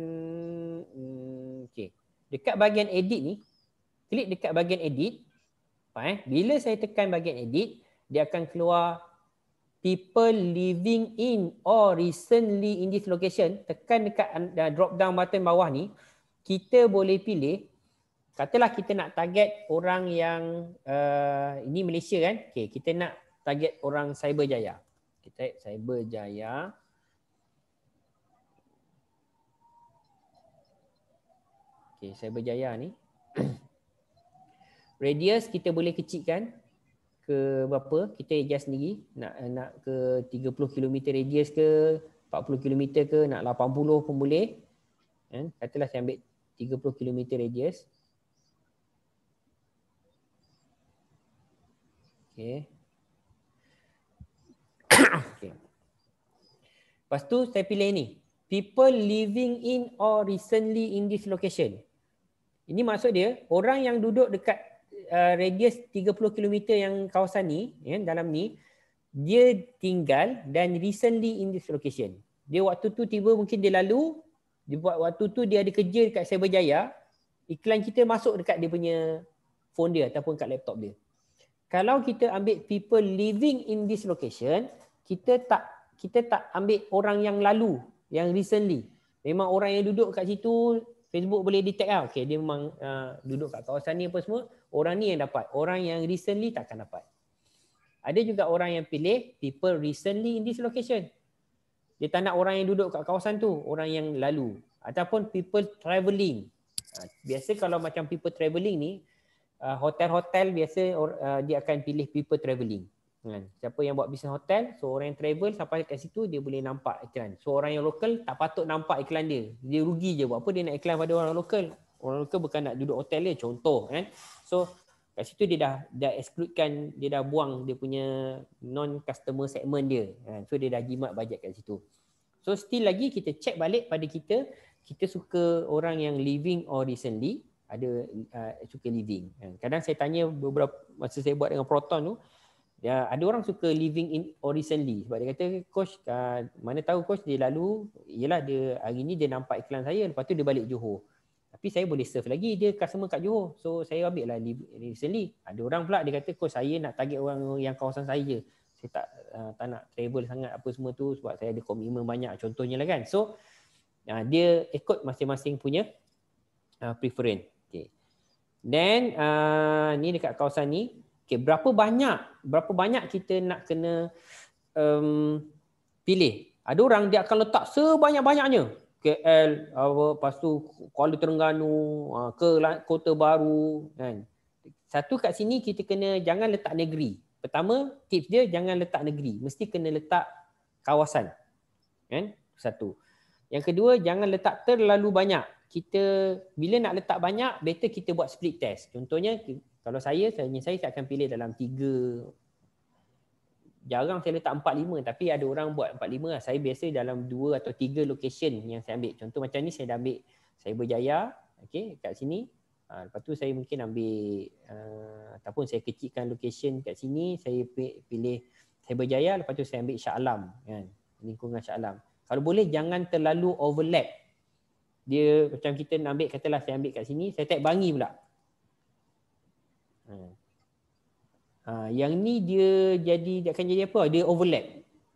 hmm, okay. Dekat bahagian edit ni, klik dekat bahagian edit. Bila saya tekan bahagian edit, dia akan keluar people living in or recently in this location. Tekan dekat uh, drop down button bawah ni, kita boleh pilih katalah kita nak target orang yang uh, ini Malaysia kan okey kita nak target orang cyber jaya kita okay, cyber jaya okey cyber jaya ni radius kita boleh kecilkan ke berapa kita adjust sendiri nak nak ke 30 km radius ke 40 km ke nak 80 pun boleh kan katalah saya ambil 30 km radius Okay. okay. Lepas tu saya pilih ni. People living in or recently in this location. Ini maksud dia orang yang duduk dekat uh, radius 30 km yang kawasan ni, yeah, dalam ni, dia tinggal dan recently in this location. Dia waktu tu tiba mungkin dia lalu, dia buat waktu tu dia ada kerja dekat Cyberjaya, iklan kita masuk dekat dia punya phone dia ataupun kat laptop dia kalau kita ambil people living in this location kita tak kita tak ambil orang yang lalu yang recently memang orang yang duduk kat situ Facebook boleh detect lah. Okay, dia memang uh, duduk kat kawasan ni apa semua. Orang ni yang dapat. Orang yang recently takkan dapat. Ada juga orang yang pilih people recently in this location. Dia tak nak orang yang duduk kat kawasan tu. Orang yang lalu. Ataupun people travelling. Ha, biasa kalau macam people travelling ni, Ah, hotel-hotel biasa uh, dia akan pilih people travelling kan siapa yang buat bisnes hotel so orang yang travel sampai kat situ dia boleh nampak iklan so orang yang local tak patut nampak iklan dia dia rugi je buat apa dia nak iklan pada orang local orang local bukan nak duduk hotel dia contoh kan so kat situ dia dah dah exclude dia dah buang dia punya non customer segment dia kan so dia dah jimat bajet kat situ so still lagi kita check balik pada kita kita suka orang yang living or recently ada uh, suka living. Eh, kadang saya tanya beberapa masa saya buat dengan Proton tu, ya, ada orang suka living in or recently sebab dia kata coach uh, mana tahu coach dia lalu ialah dia hari ni dia nampak iklan saya lepas tu dia balik Johor. Tapi saya boleh serve lagi dia customer kat Johor. So saya ambil lah recently. Ada orang pula dia kata coach saya nak target orang yang kawasan saya. Saya tak uh, tak nak travel sangat apa semua tu sebab saya ada commitment banyak contohnya lah kan. So uh, dia ikut masing-masing punya uh, preference. Then uh, ni dekat kawasan ni, okay, berapa banyak berapa banyak kita nak kena um, pilih. Ada orang dia akan letak sebanyak-banyaknya. KL, apa, lepas tu Kuala Terengganu, uh, ke lah, Kota Baru. Kan. Satu kat sini kita kena jangan letak negeri. Pertama, tips dia jangan letak negeri. Mesti kena letak kawasan. Kan? Satu. Yang kedua, jangan letak terlalu banyak kita bila nak letak banyak better kita buat split test contohnya kalau saya saya saya akan pilih dalam tiga jarang saya letak 4 5 tapi ada orang buat 4 5 lah. saya biasa dalam dua atau tiga location yang saya ambil contoh macam ni saya dah ambil saya berjaya okey kat sini ha, lepas tu saya mungkin ambil uh, ataupun saya kecilkan location kat sini saya pilih saya berjaya lepas tu saya ambil Shah Alam kan lingkungan Shah Alam kalau boleh jangan terlalu overlap dia macam kita nak ambil katalah saya ambil kat sini saya tag bangi pula hmm. ha, yang ni dia jadi dia akan jadi apa dia overlap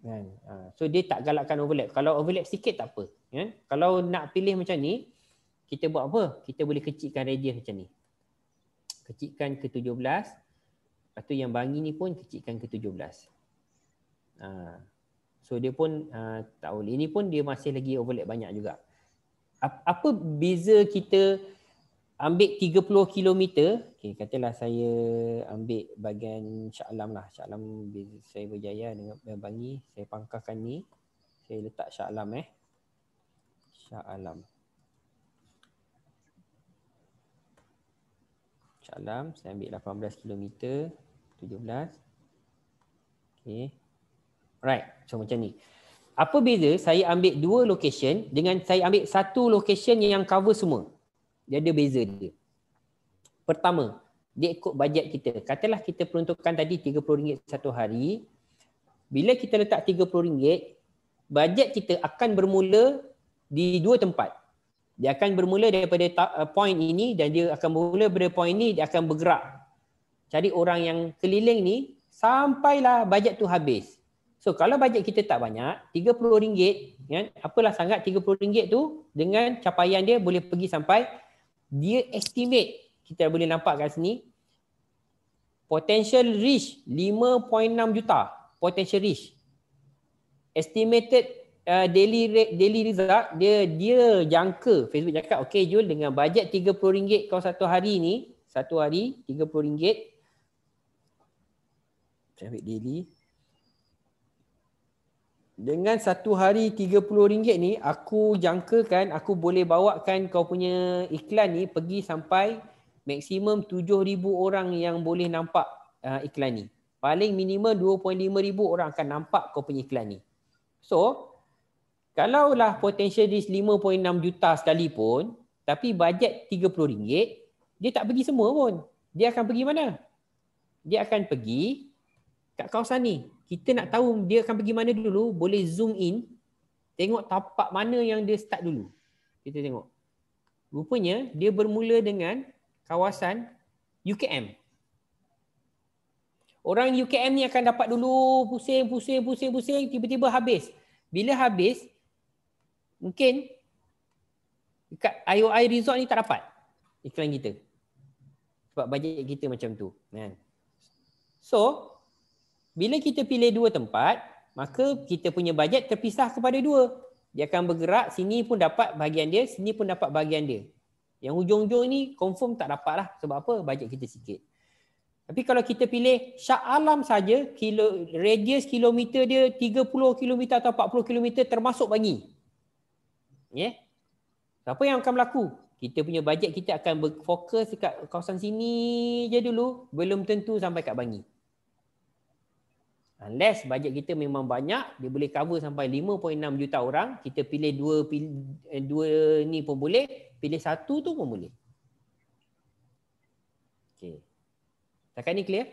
kan ha, so dia tak galakkan overlap kalau overlap sikit tak apa ya? kalau nak pilih macam ni kita buat apa kita boleh kecilkan radius macam ni kecilkan ke 17 lepas tu yang bangi ni pun kecilkan ke 17 ha. so dia pun ha, tak boleh ini pun dia masih lagi overlap banyak juga apa beza kita ambil 30 km okey katalah saya ambil bahagian Shah Alam lah Shah Alam saya berjaya dengan Bangi saya pangkahkan ni saya letak Shah Alam eh Shah Alam Shah Alam saya ambil 18 km 17 okey right so macam ni apa beza saya ambil dua location dengan saya ambil satu location yang cover semua? Dia ada beza dia. Pertama, dia ikut bajet kita. Katalah kita peruntukkan tadi RM30 satu hari. Bila kita letak RM30, bajet kita akan bermula di dua tempat. Dia akan bermula daripada eh, point ini dan dia akan bermula daripada point ini, dia akan bergerak. Cari orang yang keliling ni sampailah bajet tu habis. So kalau bajet kita tak banyak, RM30 kan, apalah sangat RM30 tu dengan capaian dia boleh pergi sampai dia estimate kita boleh nampak kat sini potential reach 5.6 juta potential reach estimated uh, daily rate, daily result dia dia jangka Facebook cakap okey Jul dengan bajet RM30 kau satu hari ni satu hari RM30 saya ambil daily dengan satu hari RM30 ni aku jangkakan aku boleh bawakan kau punya iklan ni pergi sampai maksimum 7000 orang yang boleh nampak uh, iklan ni. Paling minimum 2.5000 orang akan nampak kau punya iklan ni. So, kalaulah potential reach 5.6 juta sekali pun tapi bajet RM30 dia tak pergi semua pun. Dia akan pergi mana? Dia akan pergi kat kawasan ni kita nak tahu dia akan pergi mana dulu, boleh zoom in, tengok tapak mana yang dia start dulu. Kita tengok. Rupanya dia bermula dengan kawasan UKM. Orang UKM ni akan dapat dulu pusing, pusing, pusing, pusing, tiba-tiba habis. Bila habis, mungkin dekat IOI Resort ni tak dapat iklan kita. Sebab bajet kita macam tu. Kan? So, bila kita pilih dua tempat, maka kita punya bajet terpisah kepada dua. Dia akan bergerak, sini pun dapat bahagian dia, sini pun dapat bahagian dia. Yang hujung-hujung ni confirm tak dapat lah sebab apa bajet kita sikit. Tapi kalau kita pilih Shah Alam saja, kilo, radius kilometer dia 30 kilometer atau 40 kilometer termasuk bagi. Ya. Yeah. So, apa yang akan berlaku? Kita punya bajet kita akan berfokus dekat kawasan sini je dulu, belum tentu sampai kat Bangi. Unless bajet kita memang banyak, dia boleh cover sampai 5.6 juta orang, kita pilih dua eh, dua ni pun boleh, pilih satu tu pun boleh. Okay. Takkan ni clear?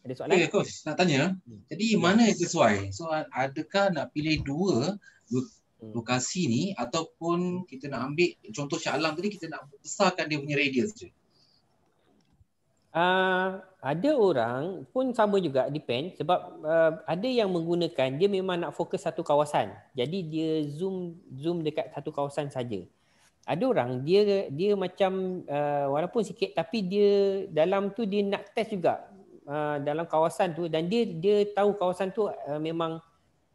Ada soalan? Okay, coach, nak tanya. Hmm. Jadi ya. mana yang sesuai? So adakah nak pilih dua hmm. lokasi ni ataupun kita nak ambil contoh Shah Alam tadi kita nak besarkan dia punya radius je? Ah, ada orang pun sama juga depend sebab uh, ada yang menggunakan dia memang nak fokus satu kawasan. Jadi dia zoom zoom dekat satu kawasan saja. Ada orang dia dia macam uh, walaupun sikit tapi dia dalam tu dia nak test juga uh, dalam kawasan tu dan dia dia tahu kawasan tu uh, memang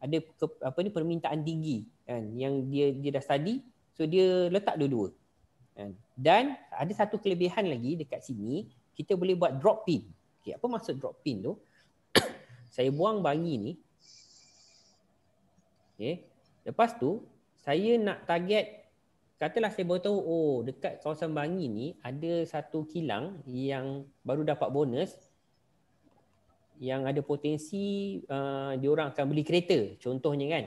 ada ke, apa ni permintaan tinggi kan yang dia dia dah study so dia letak dua-dua. Kan. Dan ada satu kelebihan lagi dekat sini kita boleh buat drop pin. Okay, apa maksud drop pin tu? saya buang bangi ni. Okay. Lepas tu, saya nak target, katalah saya baru tahu, oh dekat kawasan bangi ni ada satu kilang yang baru dapat bonus yang ada potensi uh, diorang akan beli kereta contohnya kan.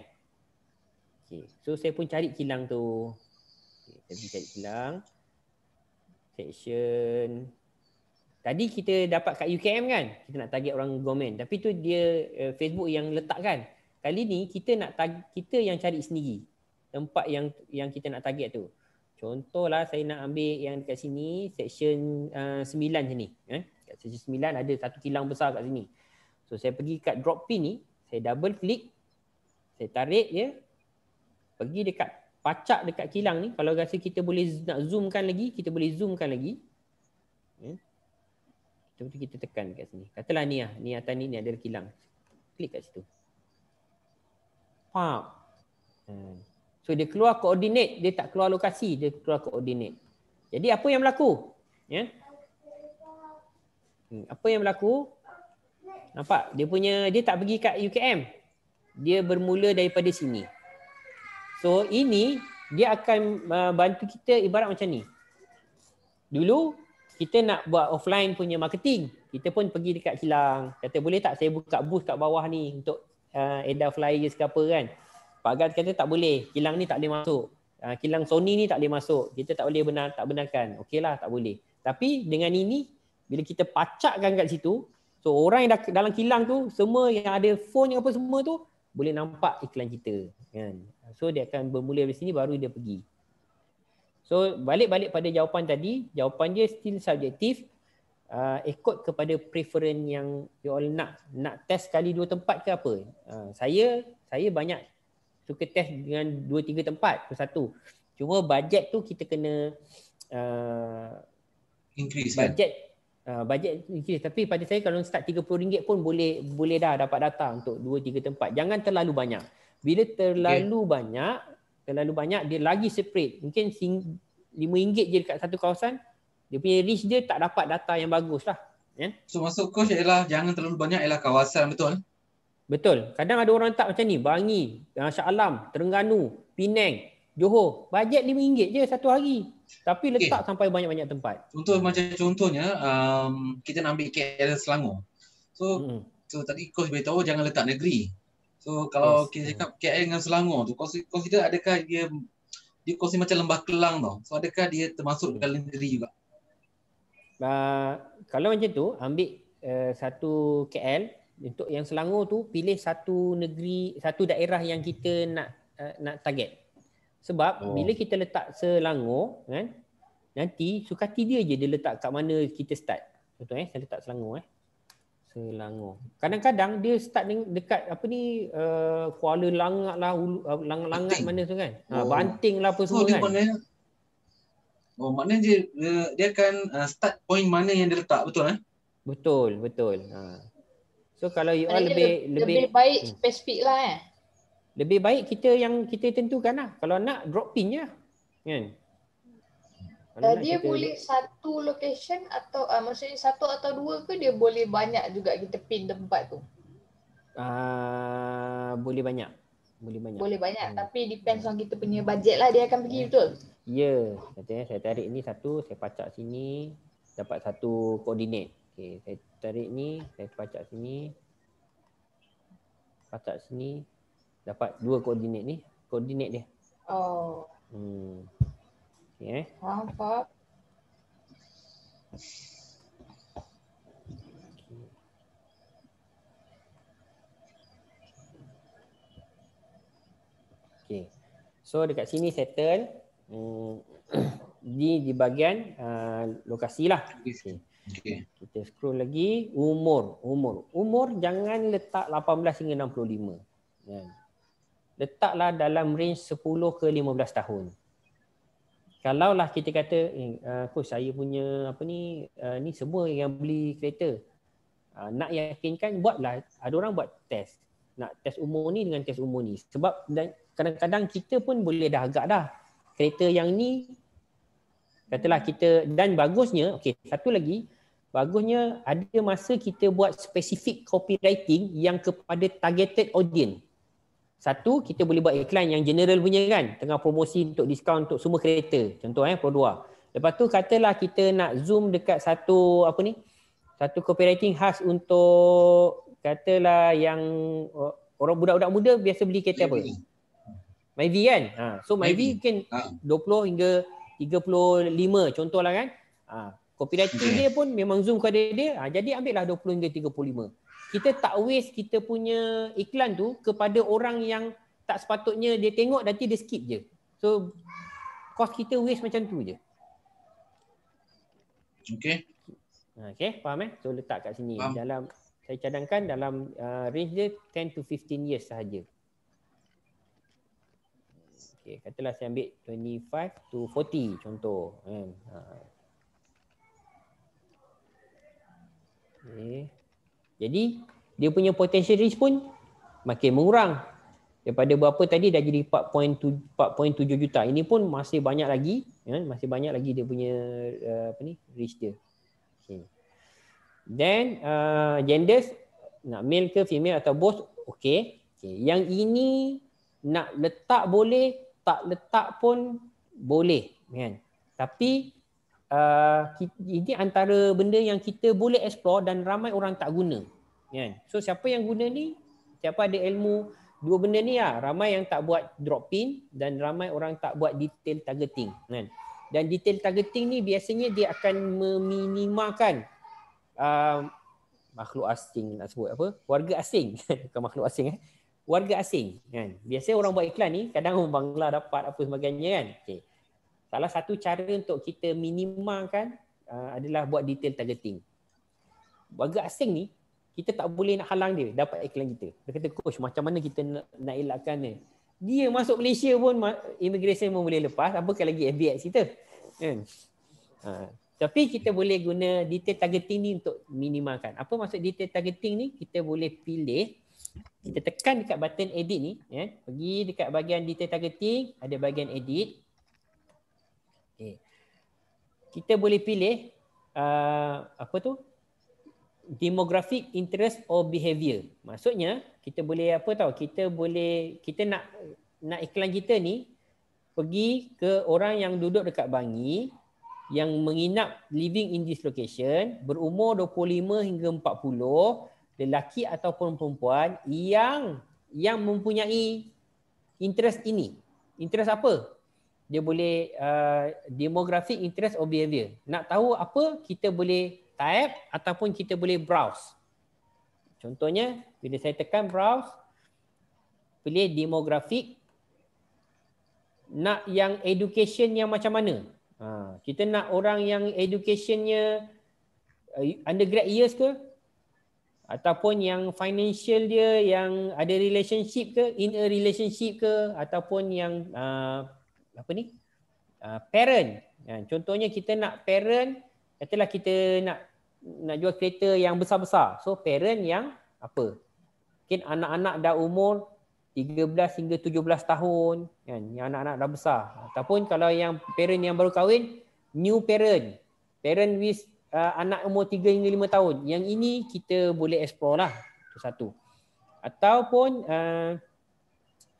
Okay. So saya pun cari kilang tu. Okay, saya pergi cari kilang. Section Tadi kita dapat kat UKM kan Kita nak target orang government Tapi tu dia uh, Facebook yang letakkan Kali ni kita nak tag- kita yang cari sendiri Tempat yang yang kita nak target tu Contohlah saya nak ambil yang dekat sini Section uh, 9 je ni eh? Kat section 9 ada satu kilang besar kat sini So saya pergi kat drop pin ni Saya double click Saya tarik ya Pergi dekat pacak dekat kilang ni Kalau rasa kita boleh nak zoomkan lagi Kita boleh zoomkan lagi eh. Lepas kita tekan kat sini. Katalah ni lah. Niatan ni, ni adalah kilang. Klik kat situ. Faham. Hmm. So dia keluar koordinat. Dia tak keluar lokasi. Dia keluar koordinat. Jadi apa yang berlaku? Ya? Hmm, apa yang berlaku? Nampak? Dia punya dia tak pergi kat UKM. Dia bermula daripada sini. So ini dia akan uh, bantu kita ibarat macam ni. Dulu kita nak buat offline punya marketing kita pun pergi dekat kilang kata boleh tak saya buka booth kat bawah ni untuk uh, edar flyers ke apa kan Pak Gad kata tak boleh kilang ni tak boleh masuk uh, kilang Sony ni tak boleh masuk kita tak boleh benar tak benarkan Okey lah, tak boleh tapi dengan ini bila kita pacakkan kat situ so orang yang dalam kilang tu semua yang ada phone yang apa semua tu boleh nampak iklan kita kan so dia akan bermula dari sini baru dia pergi So balik-balik pada jawapan tadi, jawapan dia still subjektif. Uh, ikut kepada preferen yang you all nak. Nak test kali dua tempat ke apa? Uh, saya saya banyak suka test dengan dua tiga tempat per satu. Cuma bajet tu kita kena uh, increase bajet. Kan? Uh, bajet increase. Tapi pada saya kalau start RM30 pun boleh boleh dah dapat data untuk dua tiga tempat. Jangan terlalu banyak. Bila terlalu okay. banyak, terlalu banyak dia lagi separate mungkin RM5 je dekat satu kawasan dia punya reach dia tak dapat data yang bagus lah yeah. so maksud coach ialah jangan terlalu banyak ialah kawasan betul betul kadang ada orang tak macam ni Bangi ah, Shah Alam Terengganu Penang Johor bajet RM5 je satu hari tapi letak okay. sampai banyak-banyak tempat contoh macam contohnya um, kita nak ambil KL Selangor so, hmm so tadi coach beritahu jangan letak negeri So kalau yes. kita cakap KL dengan Selangor tu consider adakah dia dia kongsi macam lembah kelang tu. So adakah dia termasuk dalam negeri juga? Uh, kalau macam tu ambil uh, satu KL untuk yang Selangor tu pilih satu negeri satu daerah yang kita nak uh, nak target. Sebab oh. bila kita letak Selangor kan nanti sukati dia je dia letak kat mana kita start. Contoh eh saya letak Selangor eh. Selangor. Kadang-kadang dia start dekat apa ni uh, Kuala Langat lah, Ulu, uh, Langat-Langat Banting. mana tu kan? Ha, oh. Ha, Banting lah apa oh, semua kan? Mana? Oh, maknanya dia, uh, dia akan uh, start point mana yang dia letak, betul kan? Eh? Betul, betul. Ha. So kalau you all lebih, lebih, lebih, baik hmm. spesifik lah eh. Lebih baik kita yang kita tentukan lah. Kalau nak drop pin je lah. Kan? Yeah uh, dia lah boleh satu location atau uh, maksudnya satu atau dua ke dia boleh banyak juga kita pin tempat tu? Uh, boleh banyak. Boleh banyak. Boleh banyak hmm. tapi depends on kita punya budget lah dia akan pergi hmm. betul. Ya, yeah. katanya saya tarik ni satu, saya pacak sini dapat satu koordinat. Okay, saya tarik ni, saya pacak sini. Pacak sini dapat dua koordinat ni, koordinat dia. Oh. Hmm. Okay. So dekat sini settle. Hmm. di di bahagian uh, lokasi lah. Okay. Okay. Kita scroll lagi umur umur umur jangan letak 18 hingga 65. Yeah. Letaklah dalam range 10 ke 15 tahun kalaulah kita kata eh uh, saya punya apa ni uh, ni semua yang beli kereta uh, nak yakinkan buatlah ada orang buat test nak test umur ni dengan test umur ni sebab kadang-kadang kita pun boleh dah agak dah kereta yang ni katalah kita dan bagusnya okey satu lagi bagusnya ada masa kita buat specific copywriting yang kepada targeted audience satu, kita boleh buat iklan yang general punya kan. Tengah promosi untuk diskaun untuk semua kereta. Contoh eh, Pro 2. Lepas tu katalah kita nak zoom dekat satu apa ni? Satu copywriting khas untuk katalah yang oh, orang budak-budak muda biasa beli kereta apa? Myvi kan? Ha. So Myvi mungkin ha. 20 hingga 35 contohlah kan. Ha. Copywriting dia pun memang zoom kepada dia. Ha. Jadi ambillah 20 hingga 35 kita tak waste kita punya iklan tu kepada orang yang tak sepatutnya dia tengok nanti dia skip je. So kos kita waste macam tu je. Okay. Ha, okay, faham eh? So letak kat sini. Faham. Dalam saya cadangkan dalam uh, range dia 10 to 15 years sahaja. Okay, katalah saya ambil 25 to 40 contoh. Kan? Hmm. Ha. Okay. Jadi dia punya potential risk pun makin mengurang. Daripada berapa tadi dah jadi 4.7 4.7 juta. Ini pun masih banyak lagi ya, masih banyak lagi dia punya uh, apa ni risk dia. Okay. Then uh, genders nak male ke female atau both? Okay. okay. Yang ini nak letak boleh, tak letak pun boleh. Kan? Tapi uh, ini antara benda yang kita boleh explore dan ramai orang tak guna kan so siapa yang guna ni siapa ada ilmu dua benda ni ah ramai yang tak buat drop pin dan ramai orang tak buat detail targeting kan dan detail targeting ni biasanya dia akan meminimalkan um, makhluk asing nak sebut apa warga asing bukan makhluk asing eh warga asing kan biasanya orang buat iklan ni kadang orang bangla dapat apa sebagainya kan okey salah satu cara untuk kita minimalkan uh, adalah buat detail targeting warga asing ni kita tak boleh nak halang dia dapat iklan kita. Dia kata coach macam mana kita nak elakkan ni? Dia masuk Malaysia pun immigration pun boleh lepas apakah lagi FBX kita. Kan? Ha. Tapi kita boleh guna detail targeting ni untuk minimalkan. Apa maksud detail targeting ni? Kita boleh pilih kita tekan dekat button edit ni ya. Pergi dekat bahagian detail targeting, ada bahagian edit. Okay. Kita boleh pilih uh, apa tu? demographic interest or behavior. Maksudnya kita boleh apa tahu? Kita boleh kita nak nak iklan kita ni pergi ke orang yang duduk dekat Bangi yang menginap living in this location berumur 25 hingga 40 lelaki ataupun perempuan yang yang mempunyai interest ini. Interest apa? Dia boleh uh, demographic interest or behavior. Nak tahu apa kita boleh type ataupun kita boleh browse. Contohnya, bila saya tekan browse, pilih demographic. Nak yang education yang macam mana? Ha, kita nak orang yang educationnya eh, undergrad years ke? Ataupun yang financial dia, yang ada relationship ke? In a relationship ke? Ataupun yang uh, apa ni? Uh, parent. Ya, contohnya kita nak parent katalah kita nak nak jual kereta yang besar-besar. So parent yang apa? Mungkin anak-anak dah umur 13 hingga 17 tahun kan yang anak-anak dah besar ataupun kalau yang parent yang baru kahwin new parent parent with uh, anak umur 3 hingga 5 tahun yang ini kita boleh explore lah satu ataupun uh,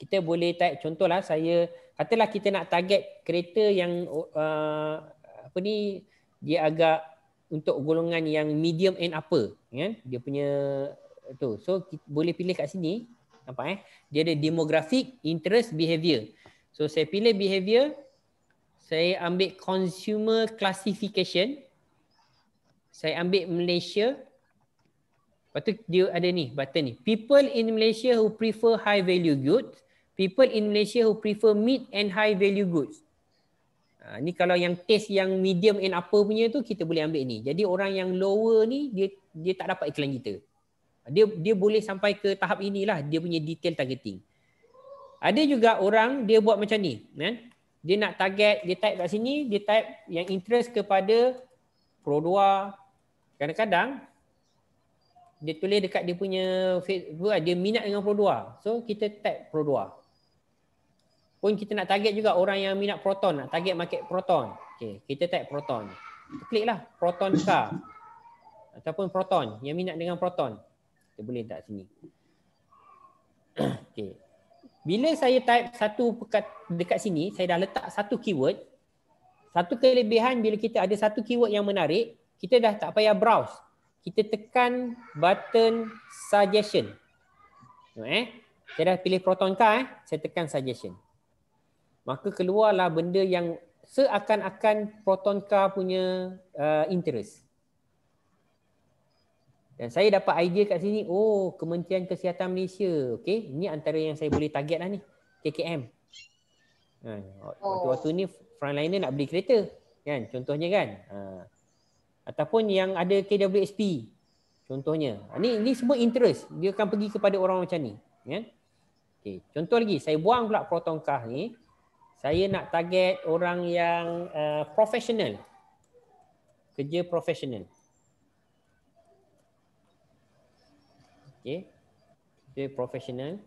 kita boleh tak contohlah saya katalah kita nak target kereta yang uh, apa ni dia agak untuk golongan yang medium and upper kan dia punya tu so boleh pilih kat sini nampak eh dia ada demographic interest behavior so saya pilih behavior saya ambil consumer classification saya ambil malaysia lepas tu dia ada ni button ni people in malaysia who prefer high value goods people in malaysia who prefer mid and high value goods Ha, ni kalau yang test yang medium and apa punya tu kita boleh ambil ni. Jadi orang yang lower ni dia dia tak dapat iklan kita. Ha, dia dia boleh sampai ke tahap inilah dia punya detail targeting. Ada juga orang dia buat macam ni, kan? Dia nak target, dia type kat sini, dia type yang interest kepada pro luar. Kadang-kadang dia tulis dekat dia punya Facebook, dia minat dengan pro luar. So kita type pro luar pun kita nak target juga orang yang minat proton nak lah. target market proton okey kita tag proton kliklah proton car ataupun proton yang minat dengan proton kita boleh tak sini okey bila saya type satu dekat sini saya dah letak satu keyword satu kelebihan bila kita ada satu keyword yang menarik kita dah tak payah browse kita tekan button suggestion. Tengok eh. Saya dah pilih proton car eh. Saya tekan suggestion maka keluarlah benda yang seakan-akan proton car punya uh, interest. Dan saya dapat idea kat sini, oh Kementerian Kesihatan Malaysia, okey, ini antara yang saya boleh targetlah ni, KKM. Ha, waktu-waktu ni frontliner nak beli kereta, kan? Contohnya kan? Ha. Ataupun yang ada KWSP, contohnya. Ini, ha, ini semua interest, dia akan pergi kepada orang macam ni. Kan? Okay. Contoh lagi, saya buang pula proton car ni, saya nak target orang yang uh, professional. Kerja profesional. Okay. Kerja profesional.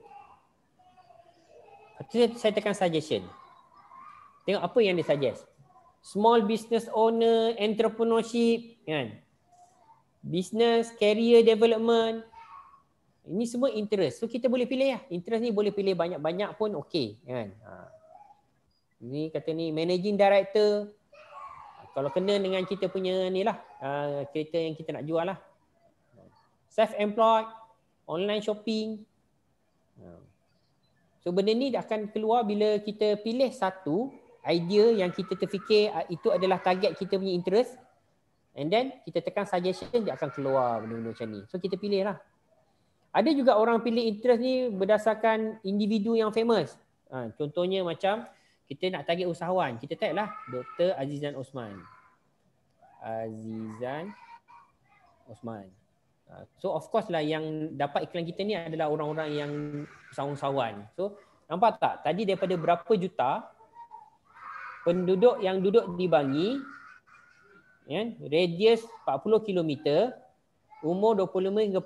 Itu saya tekan suggestion. Tengok apa yang dia suggest. Small business owner, entrepreneurship. Kan? Business, career development. Ini semua interest. So kita boleh pilih lah. Interest ni boleh pilih banyak-banyak pun okay. Kan? Ha ni kata ni managing director kalau kena dengan kita punya ni lah uh, kereta yang kita nak jual lah self employed online shopping ah. so benda ni akan keluar bila kita pilih satu idea yang kita terfikir uh, itu adalah target kita punya interest and then kita tekan suggestion dia akan keluar benda-benda macam ni so kita pilih lah ada juga orang pilih interest ni berdasarkan individu yang famous uh, contohnya macam kita nak target usahawan kita tag lah Dr. Azizan Osman Azizan Osman ha, so of course lah yang dapat iklan kita ni adalah orang-orang yang usahawan-usahawan so nampak tak tadi daripada berapa juta penduduk yang duduk di Bangi yeah, radius 40 km umur 25 hingga 40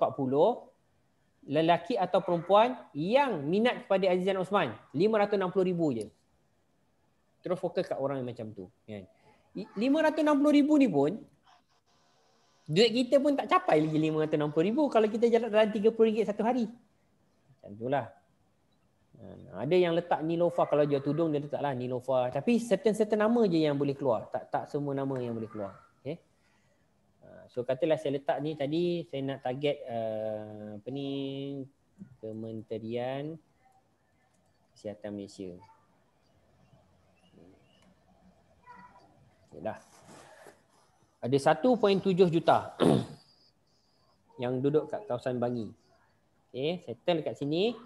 lelaki atau perempuan yang minat kepada Azizan Osman 560,000 je. Terus fokus kat orang yang macam tu. Kan? RM560,000 ni pun, duit kita pun tak capai lagi RM560,000 kalau kita jalan dalam RM30 satu hari. Macam tu lah. hmm, Ada yang letak Nilofa kalau jual tudung dia letaklah Nilofa. Tapi certain-certain nama je yang boleh keluar. Tak tak semua nama yang boleh keluar. Okay. Hmm, so katalah saya letak ni tadi saya nak target uh, apa ni Kementerian Kesihatan Malaysia. Yalah. Ada 1.7 juta yang duduk kat kawasan Bangi. Okay, settle dekat sini.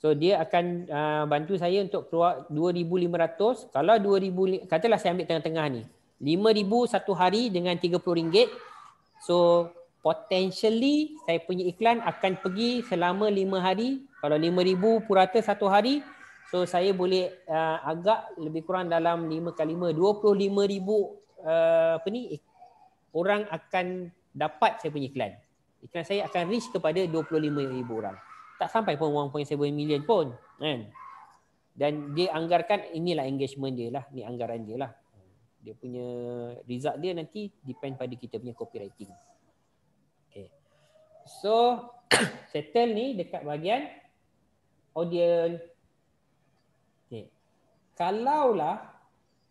So dia akan uh, bantu saya untuk keluar 2500. Kalau 2000 katalah saya ambil tengah-tengah ni. 5000 satu hari dengan RM30. So potentially saya punya iklan akan pergi selama 5 hari. Kalau 5000 purata satu hari, So saya boleh uh, agak lebih kurang dalam 5 kali 5 25000 uh, apa ni eh, orang akan dapat saya punya iklan. Iklan saya akan reach kepada 25000 orang. Tak sampai pun 1.7 million pun kan. Dan dia anggarkan inilah engagement dia lah, ni anggaran dia lah. Dia punya result dia nanti depend pada kita punya copywriting. Okay. So settle ni dekat bahagian audience kalaulah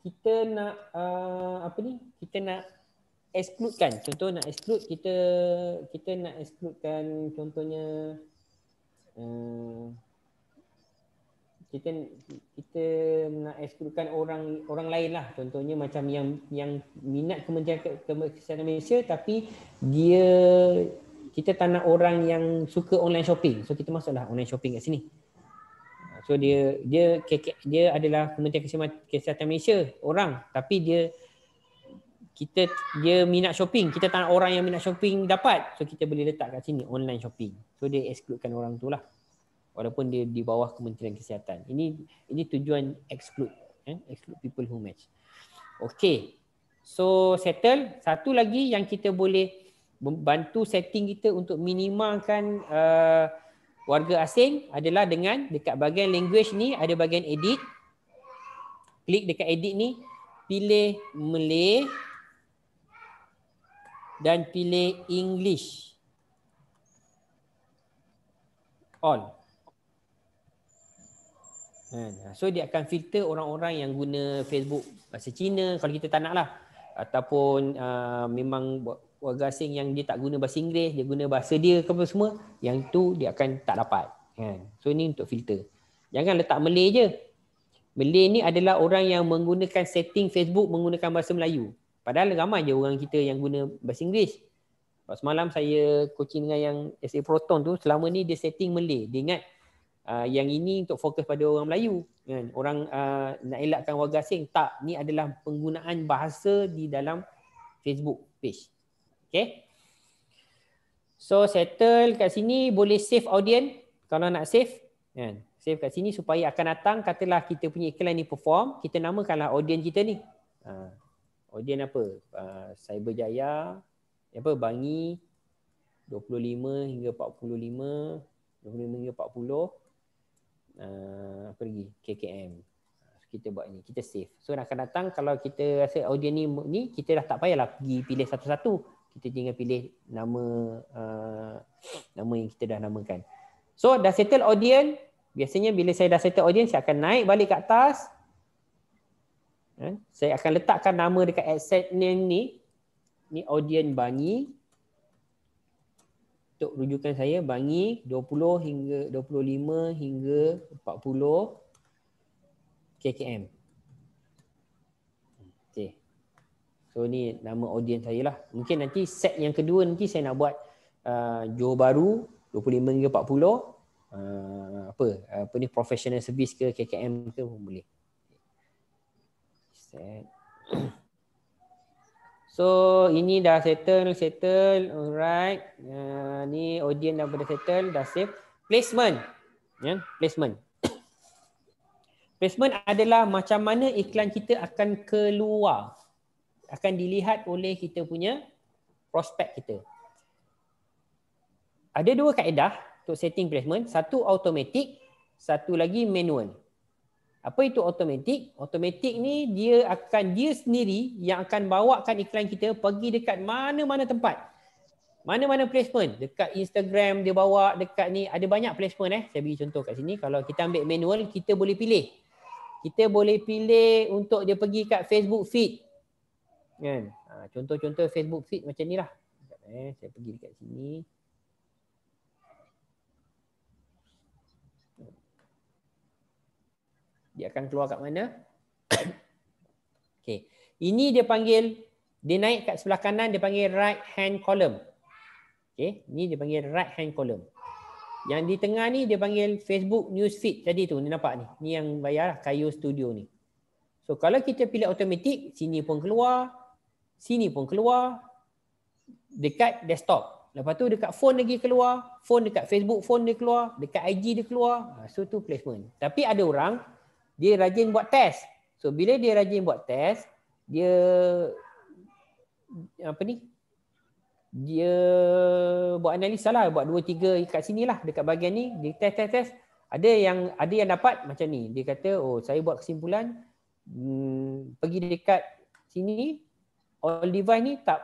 kita nak uh, apa ni kita nak exclude kan contoh nak exclude kita kita nak exclude kan contohnya uh, kita kita nak exclude kan orang orang lain lah contohnya macam yang yang minat kementerian ke, kesihatan Malaysia tapi dia kita tak nak orang yang suka online shopping so kita masuklah online shopping kat sini So dia dia KK, dia adalah Kementerian Kesihatan, Malaysia orang tapi dia kita dia minat shopping, kita tak nak orang yang minat shopping dapat. So kita boleh letak kat sini online shopping. So dia exclude orang tu lah. Walaupun dia di bawah Kementerian Kesihatan. Ini ini tujuan exclude, eh? exclude people who match. Okay. So settle. Satu lagi yang kita boleh membantu setting kita untuk minimalkan uh, warga asing adalah dengan dekat bahagian language ni ada bahagian edit. Klik dekat edit ni, pilih Malay dan pilih English. All. Ha, so dia akan filter orang-orang yang guna Facebook bahasa Cina kalau kita tak nak lah. Ataupun uh, memang warga asing yang dia tak guna bahasa Inggeris, dia guna bahasa dia ke apa semua, yang itu dia akan tak dapat. Kan? So ini untuk filter. Jangan letak Malay je. Malay ni adalah orang yang menggunakan setting Facebook menggunakan bahasa Melayu. Padahal ramai je orang kita yang guna bahasa Inggeris. Pas malam saya coaching dengan yang SA Proton tu, selama ni dia setting Malay. Dia ingat uh, yang ini untuk fokus pada orang Melayu. Kan? Orang uh, nak elakkan warga asing. Tak, ni adalah penggunaan bahasa di dalam Facebook page. Okay. So settle kat sini boleh save audience kalau nak save. Kan? Save kat sini supaya akan datang katalah kita punya iklan ni perform. Kita namakanlah audience kita ni. Ha. Audience apa? Ha. Cyberjaya. Apa? Bangi. 25 hingga 45. 25 hingga 40. Ha. apa lagi? KKM. kita buat ni. Kita save. So akan datang kalau kita rasa audience ni, ni kita dah tak payahlah pergi pilih satu-satu kita tinggal pilih nama uh, nama yang kita dah namakan. So dah settle audience, biasanya bila saya dah settle audience saya akan naik balik ke atas. Eh, saya akan letakkan nama dekat asset name ni. Ni audience Bangi. Untuk rujukan saya Bangi 20 hingga 25 hingga 40 KKM. So ni nama audiens saya lah. Mungkin nanti set yang kedua nanti saya nak buat uh, Johor Baru 25 hingga 40 uh, apa uh, apa ni professional service ke KKM ke pun boleh. Set. So ini dah settle settle alright. Uh, ni audiens dah boleh settle dah save placement. Ya, yeah, placement. placement adalah macam mana iklan kita akan keluar akan dilihat oleh kita punya prospek kita. Ada dua kaedah untuk setting placement. Satu automatic, satu lagi manual. Apa itu automatic? Automatic ni dia akan dia sendiri yang akan bawakan iklan kita pergi dekat mana-mana tempat. Mana-mana placement. Dekat Instagram dia bawa, dekat ni ada banyak placement eh. Saya bagi contoh kat sini. Kalau kita ambil manual, kita boleh pilih. Kita boleh pilih untuk dia pergi kat Facebook feed kan ha, contoh-contoh Facebook feed macam ni lah eh, saya pergi dekat sini dia akan keluar kat mana okay. ini dia panggil dia naik kat sebelah kanan dia panggil right hand column okay. ni dia panggil right hand column yang di tengah ni dia panggil Facebook News Feed tadi tu. Ni nampak ni. Ni yang bayar lah. Kayu Studio ni. So kalau kita pilih automatic, sini pun keluar sini pun keluar dekat desktop lepas tu dekat phone lagi keluar phone dekat Facebook phone dia keluar dekat IG dia keluar ha, so tu placement tapi ada orang dia rajin buat test so bila dia rajin buat test dia apa ni dia buat analisa lah buat 2 3 dekat lah, dekat bahagian ni dia test test test ada yang ada yang dapat macam ni dia kata oh saya buat kesimpulan hmm, pergi dekat sini All device ni tak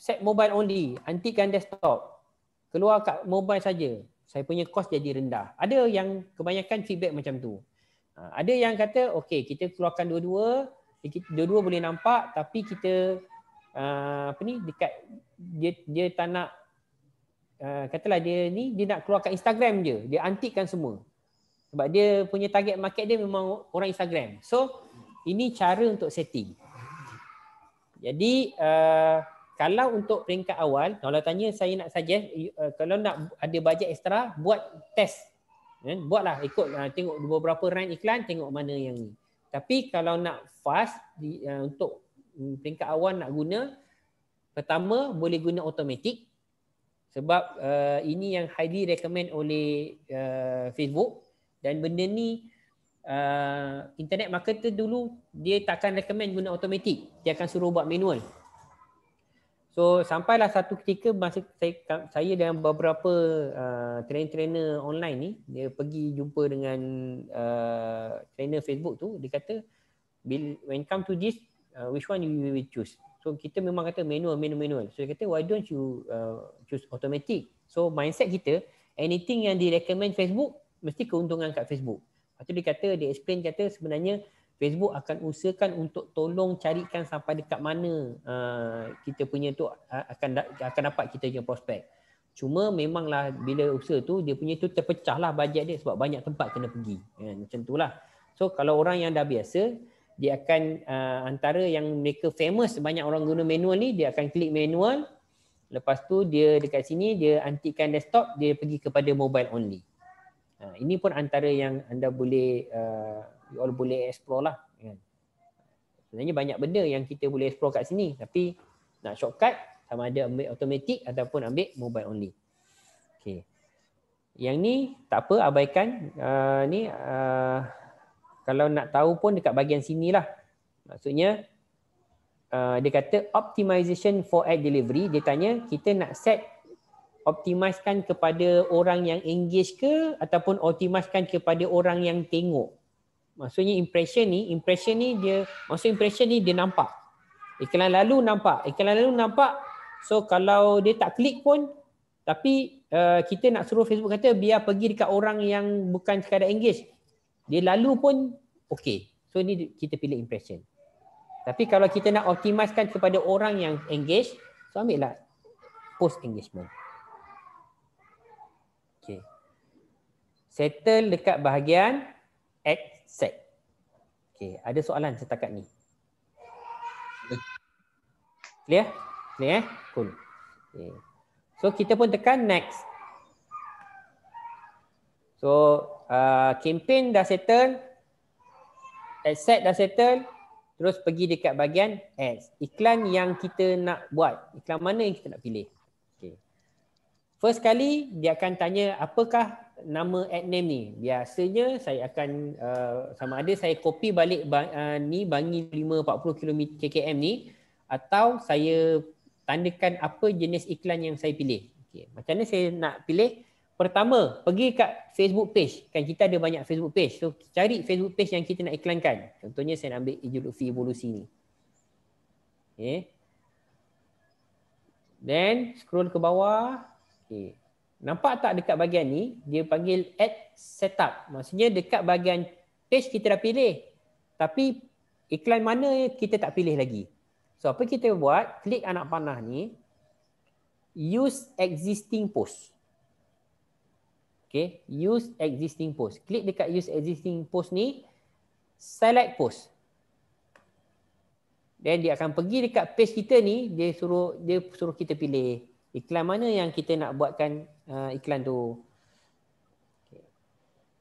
set mobile only, antikan desktop. Keluar kat mobile saja. Saya punya kos jadi rendah. Ada yang kebanyakan feedback macam tu. Ha, ada yang kata okey, kita keluarkan dua-dua, dua-dua boleh nampak tapi kita ah, apa ni dekat dia dia tak nak ah, katalah dia ni dia nak keluarkan Instagram je. Dia antikan semua. Sebab dia punya target market dia memang orang Instagram. So ini cara untuk setting. Jadi uh, kalau untuk peringkat awal, kalau tanya saya nak saja uh, eh, kalau nak ada bajet ekstra buat test. Yeah, buatlah ikut uh, tengok beberapa rank iklan tengok mana yang ni. Tapi kalau nak fast di, uh, untuk um, peringkat awal nak guna pertama boleh guna automatic sebab uh, ini yang highly recommend oleh uh, Facebook dan benda ni uh, internet marketer dulu dia takkan recommend guna automatic, Dia akan suruh buat manual. So sampailah satu ketika masa saya, saya dengan beberapa uh, trainer-trainer online ni dia pergi jumpa dengan uh, trainer Facebook tu dia kata when come to this uh, which one you will choose. So kita memang kata manual manual manual. So dia kata why don't you uh, choose automatic. So mindset kita anything yang di recommend Facebook mesti keuntungan kat Facebook. Lepas tu dia kata, dia explain kata sebenarnya Facebook akan usahakan untuk tolong carikan sampai dekat mana uh, kita punya tu uh, akan akan dapat kita punya prospek. Cuma memanglah bila usaha tu dia punya tu terpecah lah bajet dia sebab banyak tempat kena pergi. Yeah, ha, macam tu lah. So kalau orang yang dah biasa, dia akan uh, antara yang mereka famous banyak orang guna manual ni dia akan klik manual Lepas tu dia dekat sini dia antikan desktop dia pergi kepada mobile only Ha, ini pun antara yang anda boleh uh, you all boleh explore lah. Kan? Sebenarnya banyak benda yang kita boleh explore kat sini tapi nak shortcut sama ada ambil automatic ataupun ambil mobile only. Okay. Yang ni tak apa abaikan. Uh, ni uh, kalau nak tahu pun dekat bahagian sini lah. Maksudnya uh, dia kata optimization for ad delivery. Dia tanya kita nak set optimiskan kepada orang yang engage ke ataupun optimiskan kepada orang yang tengok. Maksudnya impression ni, impression ni dia maksud impression ni dia nampak. Iklan lalu nampak, iklan lalu nampak. So kalau dia tak klik pun tapi uh, kita nak suruh Facebook kata biar pergi dekat orang yang bukan sekadar engage. Dia lalu pun okey. So ni kita pilih impression. Tapi kalau kita nak optimiskan kepada orang yang engage, so ambillah post engagement. settle dekat bahagian x Okay, ada soalan setakat ni. Clear? Clear eh? Cool. Okay. So kita pun tekan next. So uh, campaign dah settle. Asset dah settle. Terus pergi dekat bahagian ads. Iklan yang kita nak buat. Iklan mana yang kita nak pilih. Okay. First kali dia akan tanya apakah nama ad name ni biasanya saya akan uh, sama ada saya copy balik bang, uh, ni bangi 540 km KKM ni atau saya tandakan apa jenis iklan yang saya pilih. Okey, macam mana saya nak pilih? Pertama, pergi kat Facebook page. Kan kita ada banyak Facebook page. So cari Facebook page yang kita nak iklankan. Contohnya saya nak ambil ideologi evolusi ni. Okey. Then scroll ke bawah. Okey. Nampak tak dekat bahagian ni dia panggil add setup. Maksudnya dekat bahagian page kita dah pilih. Tapi iklan mana kita tak pilih lagi. So apa kita buat? Klik anak panah ni use existing post. Okay, use existing post. Klik dekat use existing post ni select post. Then dia akan pergi dekat page kita ni dia suruh dia suruh kita pilih Iklan mana yang kita nak buatkan uh, iklan tu?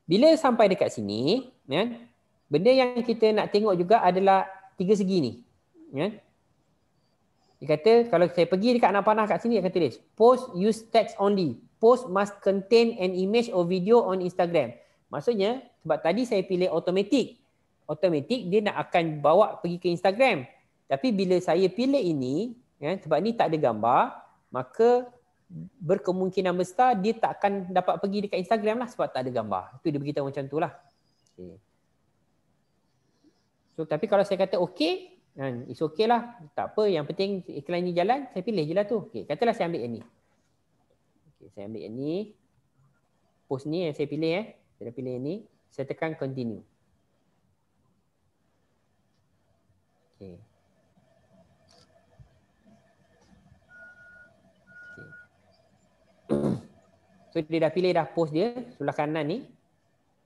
Bila sampai dekat sini, ya, benda yang kita nak tengok juga adalah tiga segi ni. Ya. Dia kata kalau saya pergi dekat anak panah kat sini dia akan tulis post use text only. Post must contain an image or video on Instagram. Maksudnya sebab tadi saya pilih automatic. Automatic dia nak akan bawa pergi ke Instagram. Tapi bila saya pilih ini, ya, sebab ni tak ada gambar, maka berkemungkinan besar dia tak akan dapat pergi dekat Instagram lah sebab tak ada gambar. Itu dia beritahu macam tu lah. So, tapi kalau saya kata okay, kan, is okay lah. Tak apa, yang penting iklan ni jalan, saya pilih je lah tu. Okay. Katalah saya ambil yang ni. Okay, saya ambil yang ni. Post ni yang saya pilih eh. Saya pilih yang ni. Saya tekan continue. Okay. So dia dah pilih dah post dia sebelah kanan ni.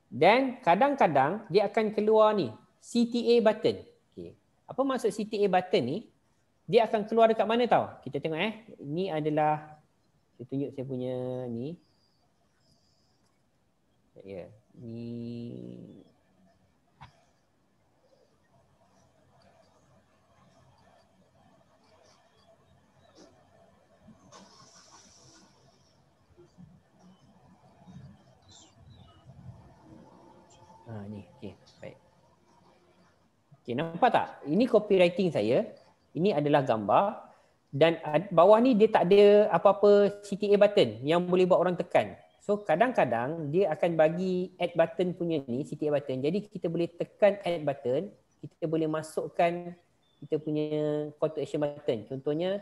Then kadang-kadang dia akan keluar ni CTA button. Okay. Apa maksud CTA button ni? Dia akan keluar dekat mana tahu? Kita tengok eh. Ini adalah saya tunjuk saya punya ni. Ya, yeah. ni Ha, ni, okay. Baik. Okay, nampak tak? Ini copywriting saya. Ini adalah gambar. Dan bawah ni dia tak ada apa-apa CTA button yang boleh buat orang tekan. So kadang-kadang dia akan bagi add button punya ni, CTA button. Jadi kita boleh tekan add button. Kita boleh masukkan kita punya call to action button. Contohnya,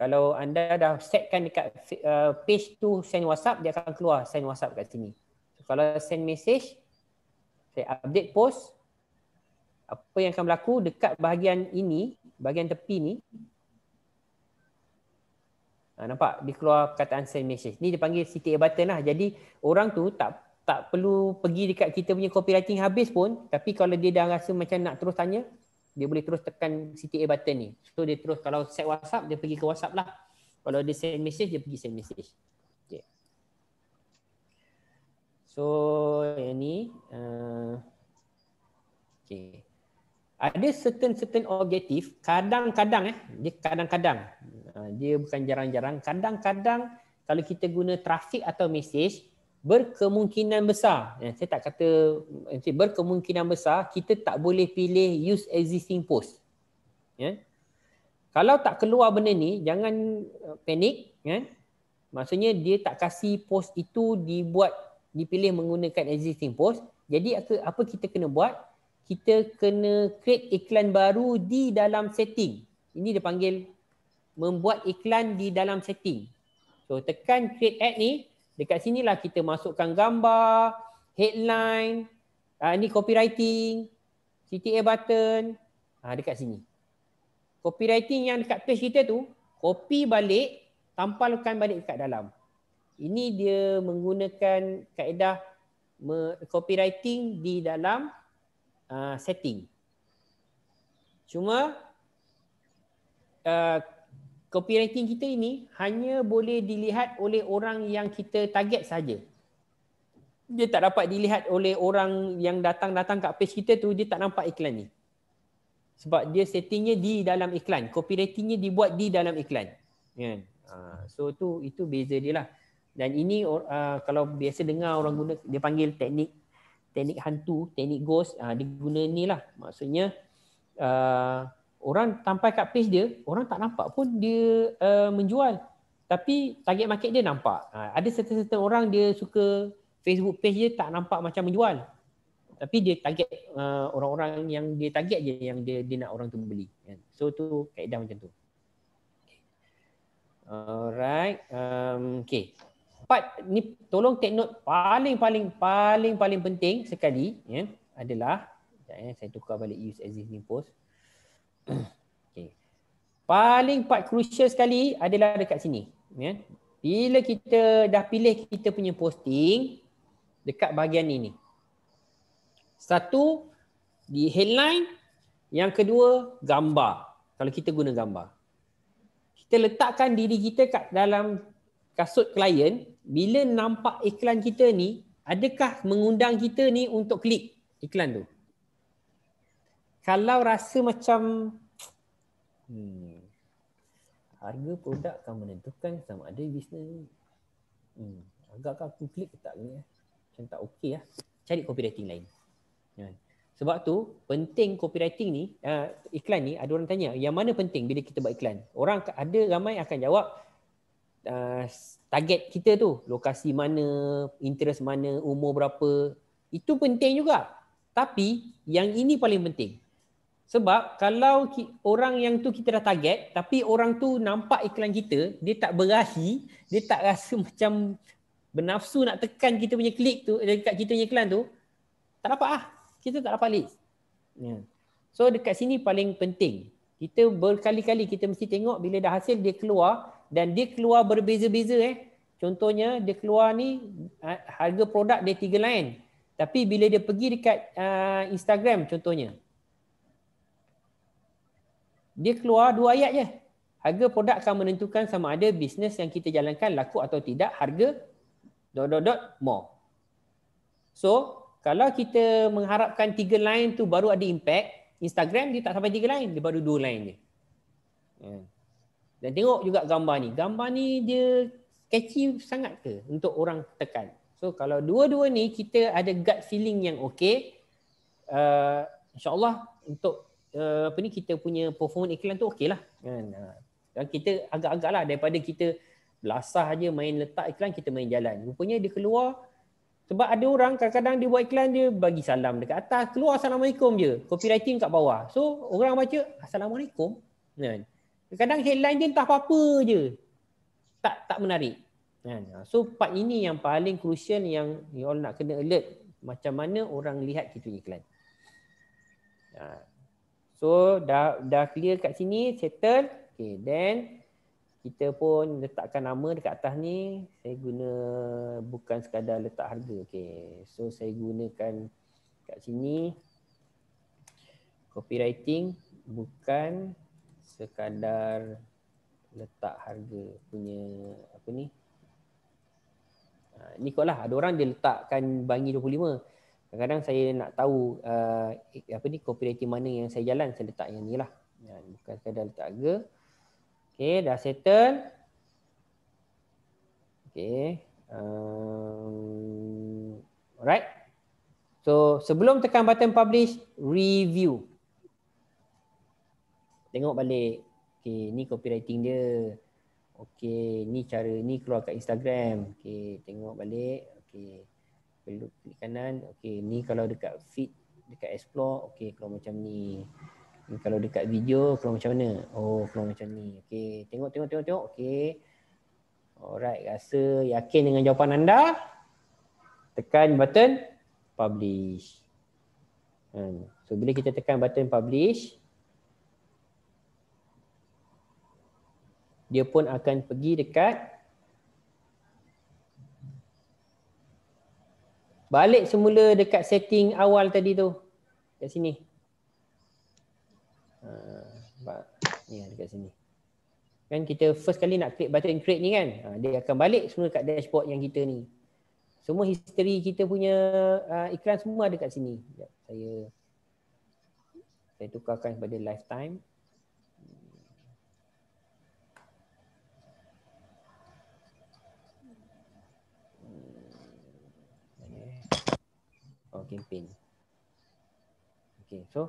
kalau anda dah setkan dekat uh, page tu send WhatsApp, dia akan keluar send WhatsApp kat sini. So, kalau send message, saya update post apa yang akan berlaku dekat bahagian ini bahagian tepi ni ha, nampak keluar kataan send message ni dipanggil CTA button lah jadi orang tu tak tak perlu pergi dekat kita punya copywriting habis pun tapi kalau dia dah rasa macam nak terus tanya dia boleh terus tekan CTA button ni so dia terus kalau set WhatsApp dia pergi ke WhatsApp lah kalau dia send message dia pergi send message So yang ni uh, eh, okay. Ada certain certain objektif kadang-kadang eh dia kadang-kadang uh, dia bukan jarang-jarang kadang-kadang kalau kita guna trafik atau mesej berkemungkinan besar eh, saya tak kata eh, berkemungkinan besar kita tak boleh pilih use existing post. Ya. Yeah. Kalau tak keluar benda ni jangan eh, panik kan. Ya. Maksudnya dia tak kasih post itu dibuat dipilih menggunakan existing post. Jadi apa kita kena buat? Kita kena create iklan baru di dalam setting. Ini dia panggil membuat iklan di dalam setting. So tekan create ad ni. Dekat sinilah kita masukkan gambar, headline, uh, ni copywriting, CTA button. Uh, dekat sini. Copywriting yang dekat page kita tu, copy balik, tampalkan balik dekat dalam. Ini dia menggunakan kaedah copywriting di dalam uh, setting. Cuma uh, copywriting kita ini hanya boleh dilihat oleh orang yang kita target saja. Dia tak dapat dilihat oleh orang yang datang-datang kat page kita tu dia tak nampak iklan ni. Sebab dia settingnya di dalam iklan. Copywritingnya dibuat di dalam iklan. Yeah. Kan? so tu itu beza dia lah. Dan ini uh, kalau biasa dengar orang guna dia panggil teknik teknik hantu, teknik ghost, uh, dia guna ni lah. Maksudnya uh, orang sampai kat page dia, orang tak nampak pun dia uh, menjual. Tapi target market dia nampak. Uh, ada certain-certain orang dia suka Facebook page dia tak nampak macam menjual. Tapi dia target uh, orang-orang yang dia target je yang dia, dia nak orang tu beli. Kan? So tu kaedah macam tu. Alright. Um, okay part ni tolong take note paling paling paling paling penting sekali ya adalah sekejap, eh, saya tukar balik use as if post. okay. Paling part crucial sekali adalah dekat sini. Ya. Bila kita dah pilih kita punya posting dekat bahagian ini. Satu di headline, yang kedua gambar. Kalau kita guna gambar. Kita letakkan diri kita kat dalam kasut klien bila nampak iklan kita ni, adakah mengundang kita ni untuk klik iklan tu? Kalau rasa macam hmm, harga produk akan menentukan sama ada bisnes ni. Hmm, agakkah aku klik tak ni? Eh? Macam tak okey lah. Cari copywriting lain. Ya. Sebab tu penting copywriting ni, uh, iklan ni ada orang tanya yang mana penting bila kita buat iklan? Orang ada ramai akan jawab uh, target kita tu lokasi mana interest mana umur berapa itu penting juga tapi yang ini paling penting sebab kalau orang yang tu kita dah target tapi orang tu nampak iklan kita dia tak berahi dia tak rasa macam bernafsu nak tekan kita punya klik tu eh, dekat kita punya iklan tu tak dapat ah kita tak dapat leads ya. so dekat sini paling penting kita berkali-kali kita mesti tengok bila dah hasil dia keluar dan dia keluar berbeza-beza eh. Contohnya dia keluar ni ha, harga produk dia tiga line. Tapi bila dia pergi dekat uh, Instagram contohnya. Dia keluar dua ayat je. Harga produk akan menentukan sama ada bisnes yang kita jalankan laku atau tidak harga dot dot dot more. So kalau kita mengharapkan tiga line tu baru ada impact, Instagram dia tak sampai tiga line, dia baru dua line je. Hmm. Dan tengok juga gambar ni. Gambar ni dia catchy sangat ke untuk orang tekan. So kalau dua-dua ni kita ada gut feeling yang okay, uh, insyaallah untuk uh, apa ni kita punya performance iklan tu okeylah kan. Ha. Dan kita agak-agaklah agak daripada kita belasah aja main letak iklan kita main jalan. Rupanya dia keluar sebab ada orang kadang-kadang dia buat iklan dia bagi salam dekat atas, keluar assalamualaikum je. Copywriting kat bawah. So orang baca assalamualaikum kan. Kadang-kadang headline dia entah apa-apa je. Tak tak menarik. Kan? So part ini yang paling crucial yang you all nak kena alert. Macam mana orang lihat kita iklan. Ha. So dah dah clear kat sini, settle. Okay, then kita pun letakkan nama dekat atas ni. Saya guna bukan sekadar letak harga. Okay, so saya gunakan kat sini. Copywriting bukan sekadar letak harga punya apa ni ha, ni kot lah ada orang dia letakkan bangi 25 kadang-kadang saya nak tahu uh, apa ni kooperatif mana yang saya jalan saya letak yang ni lah ha, bukan sekadar letak harga Okay, dah settle Okay um, Alright So sebelum tekan button publish Review tengok balik okay. ni copywriting dia Okay, ni cara ni keluar kat Instagram okay. tengok balik okay. perlu klik kanan okay. ni kalau dekat feed dekat explore okay. kalau macam ni ni kalau dekat video kalau macam mana oh kalau macam ni okay. tengok tengok tengok tengok okay. alright rasa yakin dengan jawapan anda tekan button publish hmm. so bila kita tekan button publish dia pun akan pergi dekat balik semula dekat setting awal tadi tu dekat sini ha ni lah dekat sini kan kita first kali nak klik button create ni kan ha, dia akan balik semula kat dashboard yang kita ni semua history kita punya uh, iklan semua ada kat sini Sekejap, saya saya tukarkan kepada lifetime uh, kempen. Okay, so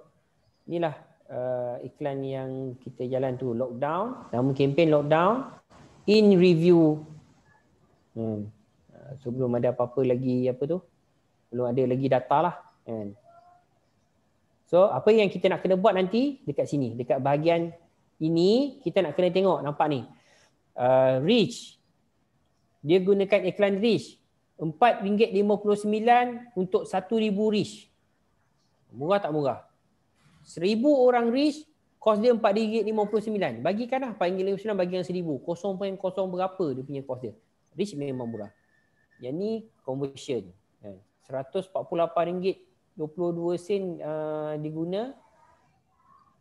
inilah uh, iklan yang kita jalan tu lockdown, nama kempen lockdown in review. Hmm. Uh, so belum ada apa-apa lagi apa tu. Belum ada lagi data lah. Kan? So apa yang kita nak kena buat nanti dekat sini, dekat bahagian ini kita nak kena tengok nampak ni. Uh, reach. Dia gunakan iklan reach. RM4.59 untuk 1,000 reach. Murah tak murah? 1,000 orang reach, kos dia RM4.59. Bagikanlah RM4.59 bagi yang 1,000. 0.0 berapa dia punya kos dia. Reach memang murah. Yang ni conversion. Eh, RM148.22 sen ah, diguna.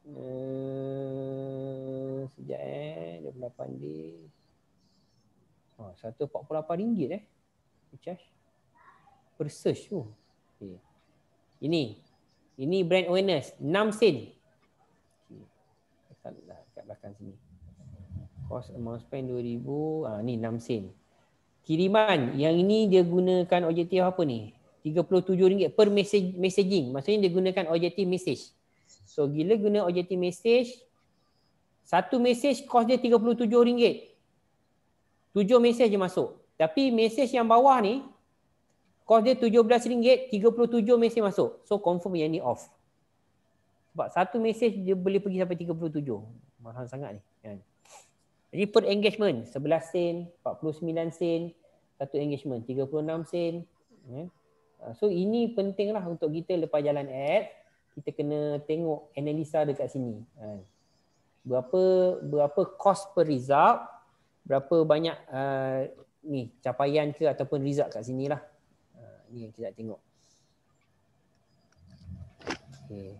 Uh, sejak eh. 28 day. Oh, RM148 eh charge per search tu. Oh. Okay. Ini ini brand awareness 6 sen. Okey. Taklah kat belakang sini. Cost amount spend 2000, ah ni 6 sen. Kiriman yang ini dia gunakan objektif apa ni? RM37 per message, messaging. Maksudnya dia gunakan objektif message. So gila guna objektif message satu message cost dia RM37. Tujuh message je masuk. Tapi mesej yang bawah ni kos dia RM17 37 mesej masuk. So confirm yang ni off. Sebab satu mesej dia boleh pergi sampai 37. Mahal sangat ni kan. Report engagement 11 sen, 49 sen, satu engagement 36 sen. Ya. Ah, so ini penting lah untuk kita lepas jalan ad kita kena tengok analisa dekat sini. Kan? Berapa berapa cost per result, berapa banyak uh, ni capaian ke ataupun result kat sini lah. Ha, ni yang kita nak tengok. Okay.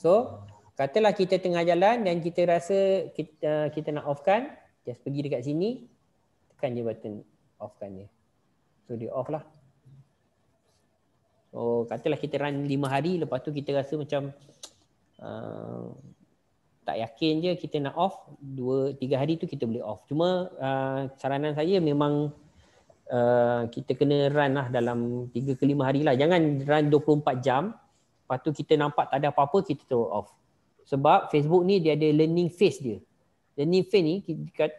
So, katalah kita tengah jalan dan kita rasa kita, ah, kita nak offkan. Just pergi dekat sini. Tekan je button offkan dia. So, dia off lah. Oh, katalah kita run 5 hari lepas tu kita rasa macam uh, tak yakin je kita nak off dua tiga hari tu kita boleh off cuma uh, saranan saya memang uh, kita kena run lah dalam tiga ke lima hari lah jangan run 24 jam lepas tu kita nampak tak ada apa-apa kita throw off sebab Facebook ni dia ada learning phase dia learning phase ni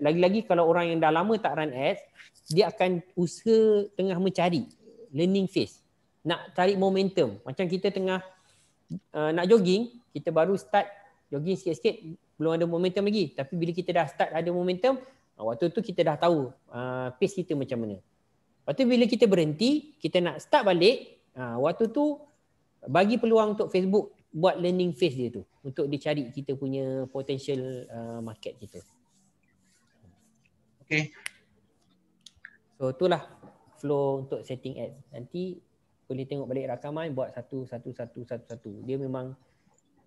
lagi-lagi kalau orang yang dah lama tak run ads dia akan usaha tengah mencari learning phase nak tarik momentum macam kita tengah uh, nak jogging kita baru start jogging sikit-sikit belum ada momentum lagi tapi bila kita dah start ada momentum ah, waktu tu kita dah tahu uh, pace kita macam mana lepas tu bila kita berhenti kita nak start balik uh, waktu tu bagi peluang untuk Facebook buat learning phase dia tu untuk dicari kita punya potential uh, market kita okay so tu lah flow untuk setting ads nanti boleh tengok balik rakaman buat satu satu satu satu satu dia memang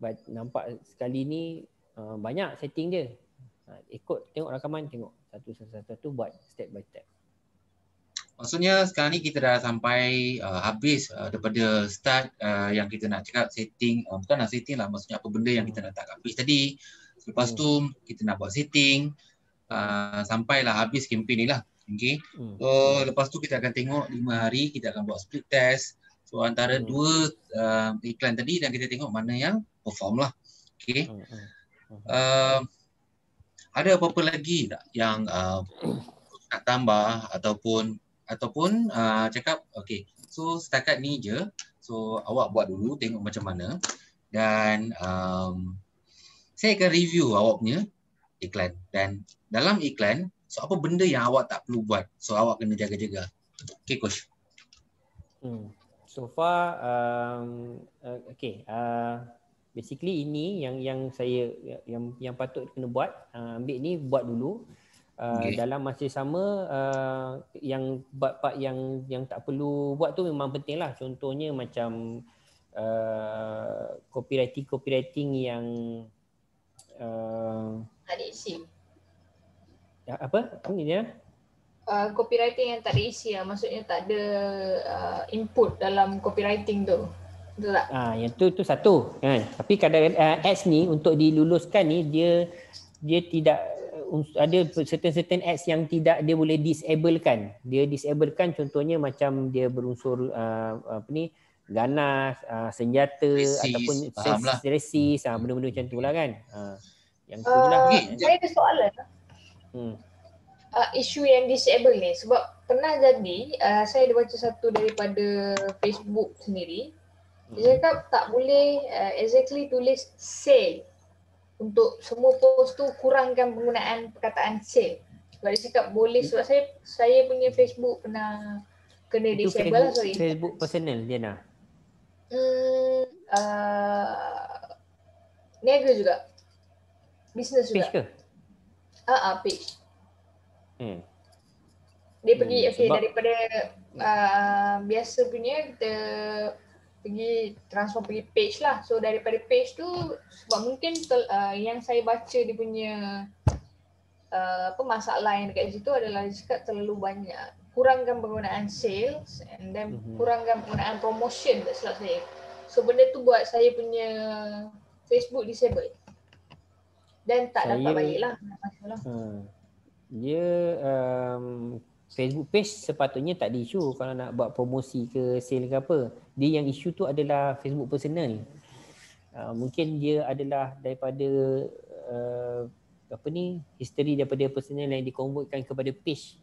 But nampak sekali ni uh, banyak setting dia. Uh, ikut tengok rakaman tengok satu satu satu buat step by step. Maksudnya sekarang ni kita dah sampai uh, habis uh, daripada start uh, yang kita nak cakap setting uh, bukan nak setting lah maksudnya apa benda yang kita nak tak habis tadi lepas tu hmm. kita nak buat setting uh, sampailah habis kempen ni lah okay. Hmm. so, lepas tu kita akan tengok 5 hari kita akan buat split test so antara hmm. dua uh, iklan tadi dan kita tengok mana yang perform lah. Okay. Uh, hmm, hmm, hmm. ehm, ada apa-apa lagi tak yang uh, nak tambah ataupun ataupun uh, cakap? Okay. So setakat ni je. So awak buat dulu tengok macam mana. Dan um, saya akan review awak punya iklan. Dan dalam iklan, so apa benda yang awak tak perlu buat? So awak kena jaga-jaga. Okay coach. Hmm. So far, um, uh, eh, okay. Uh, ah, basically ini yang yang saya yang yang patut kena buat uh, ambil ni buat dulu uh, ah, okay. dalam masa sama uh, yang buat part yang yang tak perlu buat tu memang penting lah contohnya macam uh, copywriting copywriting yang uh, tak ada isi ya, apa ini dia Uh, copywriting yang tak ada isi lah. Maksudnya tak ada uh, input dalam copywriting tu. Betul ah, yang tu tu satu kan. Tapi kadang-kadang uh, ah, ads ni untuk diluluskan ni dia dia tidak ada certain-certain ads yang tidak dia boleh disablekan. Dia disablekan contohnya macam dia berunsur uh, apa ni ganas, uh, senjata resis, ataupun ses, resis, lah. benda-benda macam tu lah kan. Ah, yang tu uh, lah. Saya ada soalan. Hmm. Uh, isu yang disable ni sebab pernah jadi uh, saya ada baca satu daripada Facebook sendiri dia cakap tak boleh uh, exactly tulis say untuk semua post tu kurangkan penggunaan perkataan say. Sebab dia cakap boleh sebab saya saya punya Facebook pernah kena disable lah, Facebook, lah, sorry. Facebook personal dia nak? Hmm, uh, niaga juga. Business page juga. Page ke? Ah, uh-uh, page. Hmm. Dia pergi hmm, okay, sebab... daripada uh, biasa punya kita pergi transform pergi page lah. So daripada page tu sebab mungkin tel, uh, yang saya baca dia punya uh, apa masalah yang dekat situ adalah dia cakap terlalu banyak kurangkan penggunaan sales and then mm-hmm. kurangkan penggunaan promotion tak silap saya. So benda tu buat saya punya Facebook disable. Dan tak saya, dapat baik lah. Hmm, ha, um, Facebook page sepatutnya tak ada isu kalau nak buat promosi ke sale ke apa. Dia yang isu tu adalah Facebook personal. Uh, mungkin dia adalah daripada uh, apa ni history daripada personal yang dikonvertkan kepada page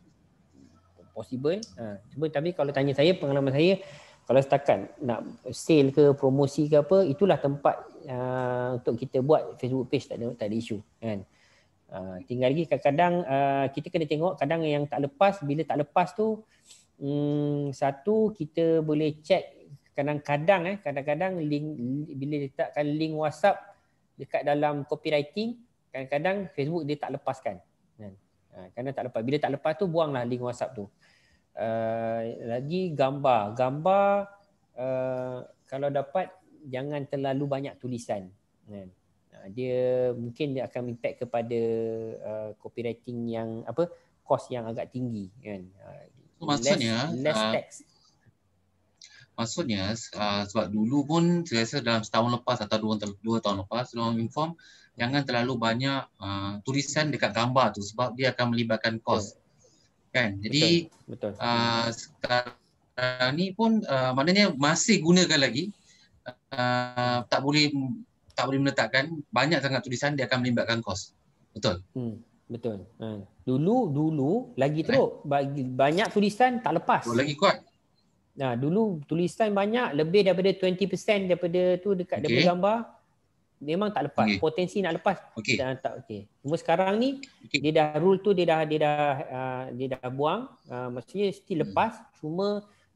possible uh, cuma tapi kalau tanya saya pengalaman saya kalau setakat nak sale ke promosi ke apa itulah tempat uh, untuk kita buat Facebook page tak ada tak ada isu kan Uh, tinggal lagi kadang-kadang uh, kita kena tengok kadang yang tak lepas bila tak lepas tu um, satu kita boleh check kadang-kadang eh kadang-kadang link bila letakkan link WhatsApp dekat dalam copywriting kadang-kadang Facebook dia tak lepaskan kan uh, kadang tak lepas bila tak lepas tu buanglah link WhatsApp tu uh, lagi gambar gambar uh, kalau dapat jangan terlalu banyak tulisan kan uh, Ah, dia mungkin dia akan impact kepada uh, copywriting yang apa kos yang agak tinggi kan uh, maksudnya less, less uh, tax maksudnya uh, sebab dulu pun saya rasa dalam setahun lepas atau dua, dua tahun lepas orang inform jangan terlalu banyak uh, tulisan dekat gambar tu sebab dia akan melibatkan kos kan jadi betul, betul. Uh, sekarang ni pun uh, maknanya masih gunakan lagi uh, tak boleh tak boleh meletakkan banyak sangat tulisan dia akan melibatkan kos. Betul. Hmm. Betul. Ha. Dulu dulu lagi teruk eh. banyak tulisan tak lepas. Oh, lagi kuat. Nah, ha, dulu tulisan banyak lebih daripada 20% daripada tu dekat okay. daripada gambar memang tak lepas. Okay. Potensi nak lepas. Okay. Tak, tak okey. Cuma sekarang ni okay. dia dah rule tu dia dah dia dah uh, dia dah buang uh, maksudnya still hmm. lepas hmm. cuma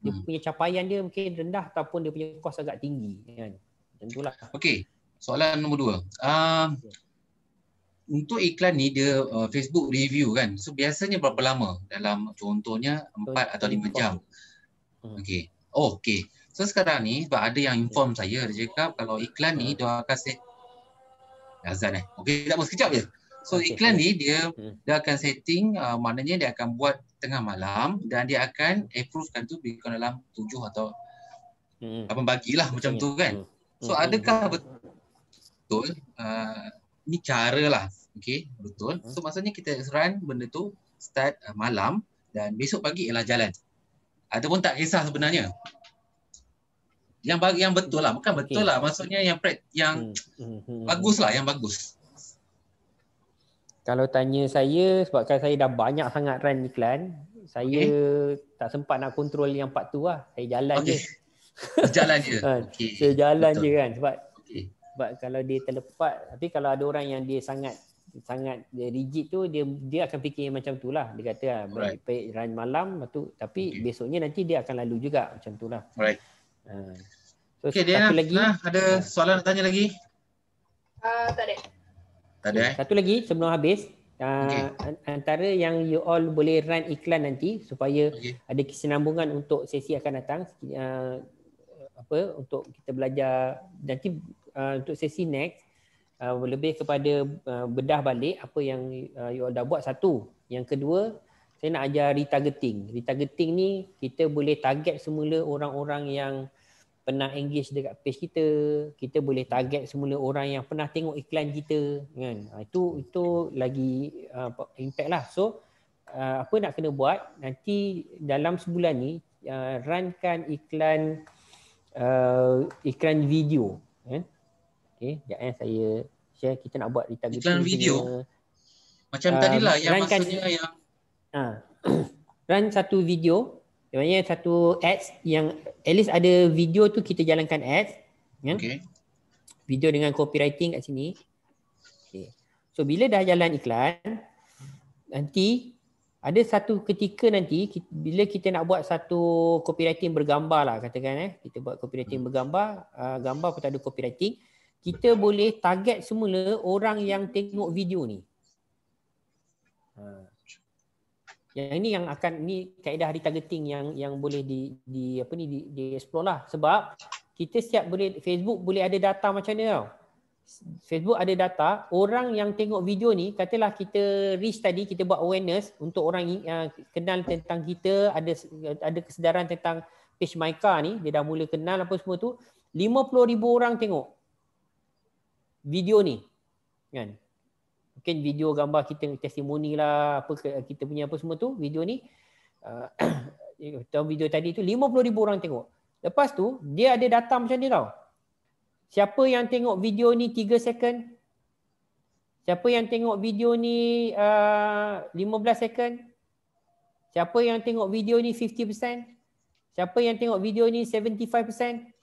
dia hmm. punya capaian dia mungkin rendah ataupun dia punya kos agak tinggi kan. Tentulah. Okey soalan nombor dua. Uh, untuk iklan ni dia uh, Facebook review kan. So biasanya berapa lama? Dalam contohnya 4 atau 5 jam. Hmm. Okey. Oh, okey. So sekarang ni sebab ada yang inform saya dia cakap kalau iklan ni dia akan setting ya, azan eh. Okey, tak boleh sekejap je. So iklan ni dia hmm. dia akan setting uh, maknanya dia akan buat tengah malam dan dia akan approvekan tu bila dalam 7 atau hmm. 8 pagi lah macam hmm. tu kan. So adakah betul betul uh, ah, ni cara lah okay betul hmm. so maksudnya kita run benda tu start uh, malam dan besok pagi ialah jalan ataupun tak kisah sebenarnya yang bagi yang betul lah bukan betul okay. lah maksudnya yang pre- yang hmm. Hmm, bagus lah yang bagus kalau tanya saya sebabkan saya dah banyak sangat run iklan saya okay. tak sempat nak kontrol yang part tu lah saya jalan okay. je jalan je ha, okay. saya jalan betul. je kan sebab but kalau dia terlepas tapi kalau ada orang yang dia sangat sangat dia rigid tu dia dia akan fikir macam tu lah dia kata ah, right. run malam tu tapi okay. besoknya nanti dia akan lalu juga macam tu lah right. uh. so, okay, satu Diana. lagi ha, ada uh. soalan nak tanya lagi uh, tak ada tak ada eh? satu lagi sebelum habis Uh, okay. antara yang you all boleh run iklan nanti supaya okay. ada kesinambungan untuk sesi akan datang uh, apa untuk kita belajar nanti uh, untuk sesi next uh, lebih kepada uh, bedah balik apa yang uh, you all dah buat satu. Yang kedua, saya nak ajar retargeting. Retargeting ni kita boleh target semula orang-orang yang pernah engage dekat page kita, kita boleh target semula orang yang pernah tengok iklan kita kan. Ha, itu itu lagi uh, impact lah. So uh, apa nak kena buat? Nanti dalam sebulan ni uh, runkan iklan uh, iklan video kan. Eh? Okay, sekejap eh saya share kita nak buat retargeting iklan video. Punya, Macam uh, tadi lah yang maksudnya yang ha. run satu video, maknanya satu ads yang at least ada video tu kita jalankan ads. Ya? Okay. Video dengan copywriting kat sini. Okay. So bila dah jalan iklan, nanti ada satu ketika nanti kita, bila kita nak buat satu copywriting bergambar lah katakan eh kita buat copywriting hmm. bergambar uh, gambar kita ada copywriting kita boleh target semula orang yang tengok video ni. Ha. Yang ini yang akan ni kaedah retargeting yang yang boleh di di apa ni di, di explore lah sebab kita siap boleh Facebook boleh ada data macam ni tau. Facebook ada data orang yang tengok video ni katalah kita reach tadi kita buat awareness untuk orang yang uh, kenal tentang kita ada ada kesedaran tentang page Maika ni dia dah mula kenal apa semua tu 50000 orang tengok video ni kan mungkin video gambar kita testimoni lah apa kita punya apa semua tu video ni uh, video tadi tu 50000 orang tengok lepas tu dia ada data macam ni tau siapa yang tengok video ni 3 second siapa yang tengok video ni uh, 15 second siapa yang tengok video ni 50% siapa yang tengok video ni 75%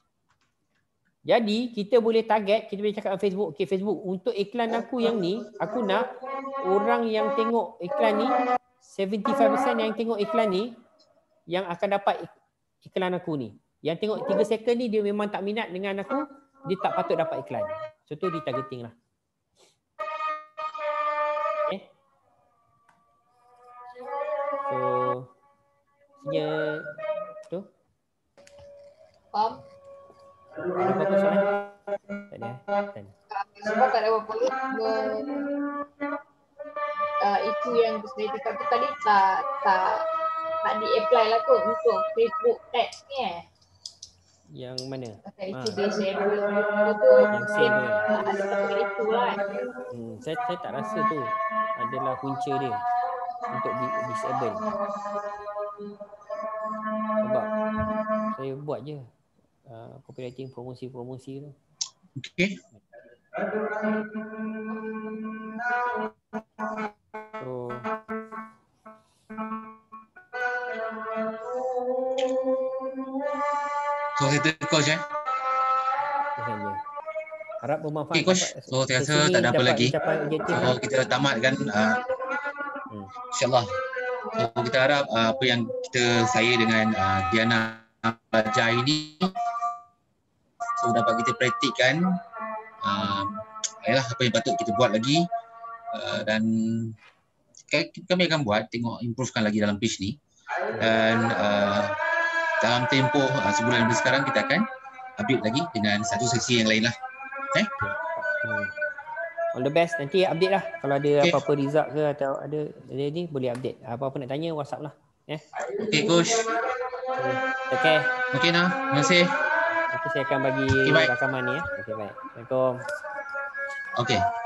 jadi kita boleh target, kita boleh cakap Facebook, okay Facebook untuk iklan aku yang ni, aku nak orang yang tengok iklan ni 75% yang tengok iklan ni yang akan dapat iklan aku ni. Yang tengok 3 second ni dia memang tak minat dengan aku, dia tak patut dapat iklan. So tu retargeting lah. Okay. Eh? So, ya, tu. Faham? Um apa-apa soalan? Tak ada. Tak ada apa itu yang saya cakap tu tadi tak tak tak di apply lah kot untuk Facebook tag ni eh. Yang mana? Pasal itu Yang share Ada lah. Hmm, saya, saya tak rasa tu adalah kunci dia untuk di disable. Sebab saya buat je. Uh, copywriting promosi-promosi tu. Okay. So, so itu coach eh? Harap bermanfaat. Okay, coach. So, saya rasa tak ada apa lagi. So, lah. kita tamatkan. Uh, hmm. InsyaAllah. So, kita harap uh, apa yang kita saya dengan uh, Diana Bajai ini so dapat kita praktikkan uh, ah, ayalah apa yang patut kita buat lagi uh, dan kami akan buat tengok improvekan lagi dalam pitch ni dan uh, dalam tempoh uh, sebulan dari sekarang kita akan update lagi dengan satu sesi yang lain lah eh? Hmm. all the best nanti update lah kalau ada okay. apa-apa result ke atau ada ada ni boleh update apa-apa nak tanya whatsapp lah eh? Okay coach Okay. Okay nah. Terima kasih. Okey, saya akan bagi okay, rakaman ni ya. Okey baik. Assalamualaikum. Okey.